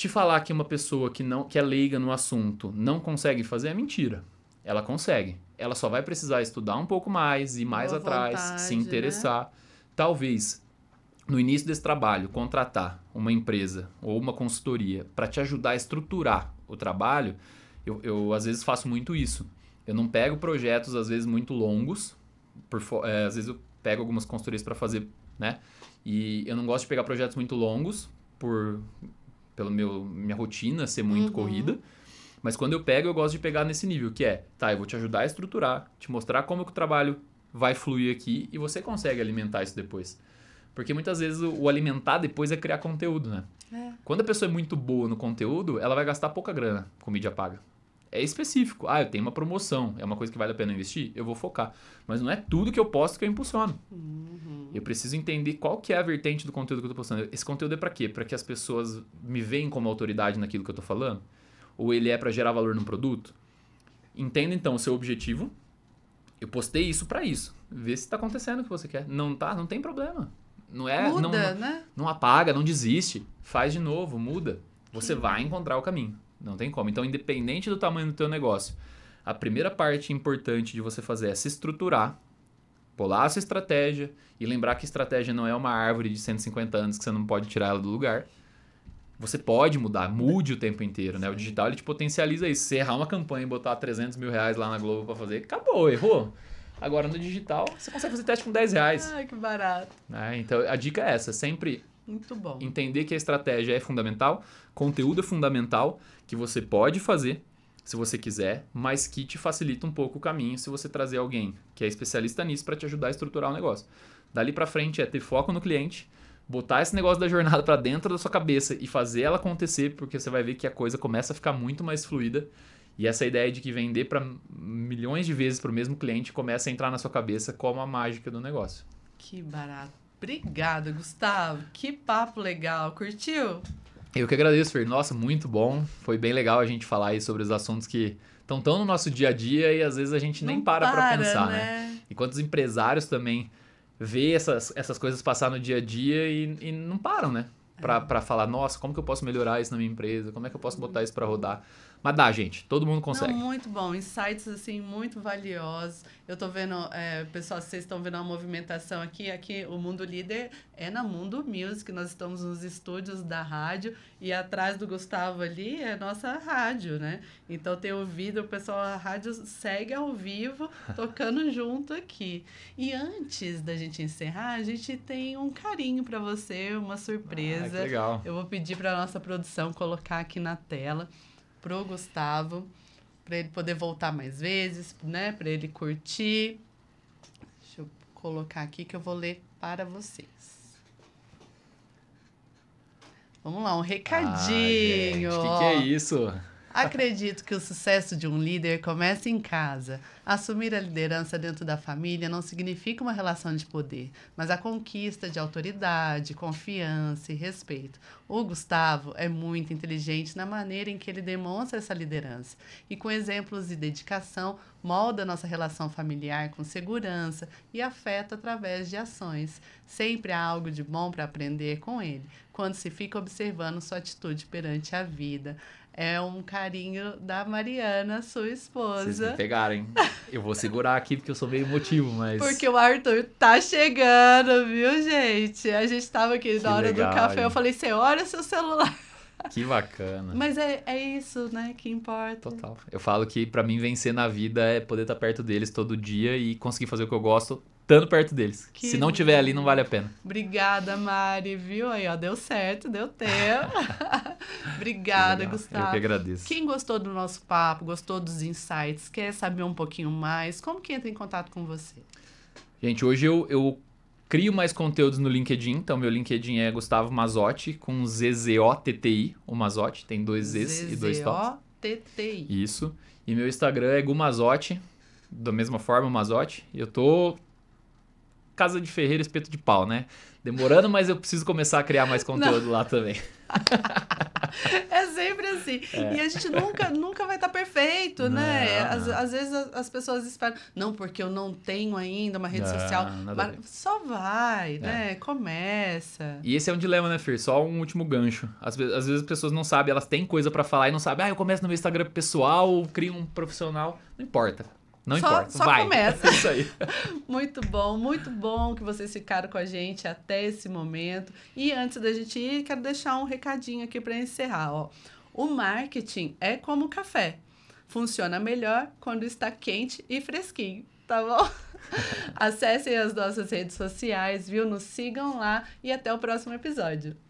Te falar que uma pessoa que não que é leiga no assunto não consegue fazer é mentira. Ela consegue. Ela só vai precisar estudar um pouco mais, ir mais Boa atrás, vontade, se né? interessar. Né? Talvez no início desse trabalho, contratar uma empresa ou uma consultoria para te ajudar a estruturar o trabalho, eu, eu, às vezes faço muito isso. Eu não pego projetos, às vezes, muito longos, por, é, às vezes eu pego algumas consultorias para fazer, né? E eu não gosto de pegar projetos muito longos, por pela meu, minha rotina ser muito uhum. corrida. Mas quando eu pego, eu gosto de pegar nesse nível, que é, tá, eu vou te ajudar a estruturar, te mostrar como que o trabalho vai fluir aqui e você consegue alimentar isso depois. Porque muitas vezes o, alimentar depois é criar conteúdo, né? É. Quando a pessoa é muito boa no conteúdo, ela vai gastar pouca grana com mídia paga é específico. Ah, eu tenho uma promoção, é uma coisa que vale a pena investir, eu vou focar. Mas não é tudo que eu posto que eu impulsiono. Uhum. Eu preciso entender qual que é a vertente do conteúdo que eu estou postando. Esse conteúdo é para quê? Para que as pessoas me veem como autoridade naquilo que eu estou falando? Ou ele é para gerar valor no produto? Entenda então o seu objetivo. Eu postei isso para isso. Vê se está acontecendo o que você quer. Não tá, não tem problema. Não é, muda, não, né? não apaga, não desiste. Faz de novo, muda. Você vai encontrar o caminho. Não tem como. Então, independente do tamanho do teu negócio, a primeira parte importante de você fazer é se estruturar, bolar a sua estratégia e lembrar que estratégia não é uma árvore de 150 anos que você não pode tirar ela do lugar. Você pode mudar, mude o tempo inteiro, né? O digital ele te potencializa isso. Se errar uma campanha e botar 300 mil reais lá na Globo para fazer, acabou, errou. Agora no digital você consegue fazer teste com 10 reais.
Ai, que barato.
É, então a dica é essa, sempre Entender que a estratégia é fundamental, conteúdo é fundamental que você pode fazer se você quiser, mas que te facilita um pouco o caminho se você trazer alguém que é especialista nisso para te ajudar a estruturar o negócio. Dali para frente é ter foco no cliente, botar esse negócio da jornada para dentro da sua cabeça e fazer ela acontecer, porque você vai ver que a coisa começa a ficar muito mais fluida. E essa ideia de que vender para milhões de vezes para o mesmo cliente começa a entrar na sua cabeça como a mágica do negócio.
Que barato. Obrigada, Gustavo. Que papo legal. Curtiu?
Eu que agradeço, Fer. Nossa, muito bom. Foi bem legal a gente falar aí sobre os assuntos que estão tão no nosso dia a dia e às vezes a gente Não nem para para pensar, né? né? E quantos empresários também vê essas, essas coisas passar no dia a dia e, e não param, né? Para é. falar, nossa, como que eu posso melhorar isso na minha empresa? Como é que eu posso botar isso para rodar? Mas dá, gente, todo mundo consegue. Não,
muito bom, insights assim muito valiosos. Eu estou vendo, é, pessoal, vocês estão vendo a movimentação aqui, aqui o Mundo Líder é na Mundo Music, nós estamos nos estúdios da rádio e atrás do Gustavo ali é nossa rádio, né? Então tem ouvido, o pessoal, a rádio segue ao vivo, tocando junto aqui. E antes da gente encerrar, a gente tem um carinho para você, uma ah, surpresa. Ah, legal. Eu vou pedir para nossa produção colocar aqui na tela pro Gustavo, para ele poder voltar mais vezes, né? Para ele curtir. Deixa eu colocar aqui que eu vou ler para vocês. Vamos lá, um recadinho. O que, que é isso? Acredito que o sucesso de um líder começa em casa. Assumir a liderança dentro da família não significa uma relação de poder, mas a conquista de autoridade, confiança e respeito. O Gustavo é muito inteligente na maneira em que ele demonstra essa liderança e, com exemplos de dedicação, molda nossa relação familiar com segurança e afeta através de ações. Sempre há algo de bom para aprender com ele, quando se fica observando sua atitude perante a vida é um carinho da Mariana, sua esposa. Vocês me
pegaram, hein? Eu vou segurar aqui porque eu sou meio emotivo, mas. Porque
o Arthur tá chegando, viu, gente? A gente tava aqui que na hora legal, do café. Hein? Eu falei: você olha seu celular.
Que bacana. Mas
é, é isso, né, que importa. Total.
Eu falo que para mim vencer na vida é poder estar tá perto deles todo dia e conseguir fazer o que eu gosto estando perto deles. Que Se não tiver ali, não vale a pena.
Obrigada, Mari, viu? Aí, ó, deu certo, deu tempo. Obrigada, Legal. Gustavo. Eu que agradeço. Quem gostou do nosso papo, gostou dos insights, quer saber um pouquinho mais, como que entra em contato com você?
Gente, hoje eu, eu crio mais conteúdos no LinkedIn, então meu LinkedIn é Gustavo Mazotti, com ZZOTTI, o Mazotti, tem dois Zs e dois
T I.
Isso. E meu Instagram é Gumazotti, da mesma forma, Mazotti. Eu tô Casa de Ferreira Espeto de Pau, né? Demorando, mas eu preciso começar a criar mais conteúdo Não. lá também.
é sempre assim. É. E a gente nunca, nunca vai estar tá perfeito, né? não, né? Às, às, vezes as, as, pessoas esperam, não, porque eu não tenho ainda uma rede não, social. Mas só vai, é. né? Começa.
E esse é um dilema, né, Fir? Só um último gancho. Às, às vezes as pessoas não sabem, elas têm coisa para falar e não sabem, ah, eu começo no meu Instagram pessoal, crio um profissional. Não importa. Não só, importa. Só Vai. começa. É isso aí.
muito bom, muito bom que vocês ficaram com a gente até esse momento. E antes da gente ir, quero deixar um recadinho aqui para encerrar. Ó. O marketing é como o café. Funciona melhor quando está quente e fresquinho, tá bom? Acessem as nossas redes sociais, viu? Nos sigam lá e até o próximo episódio.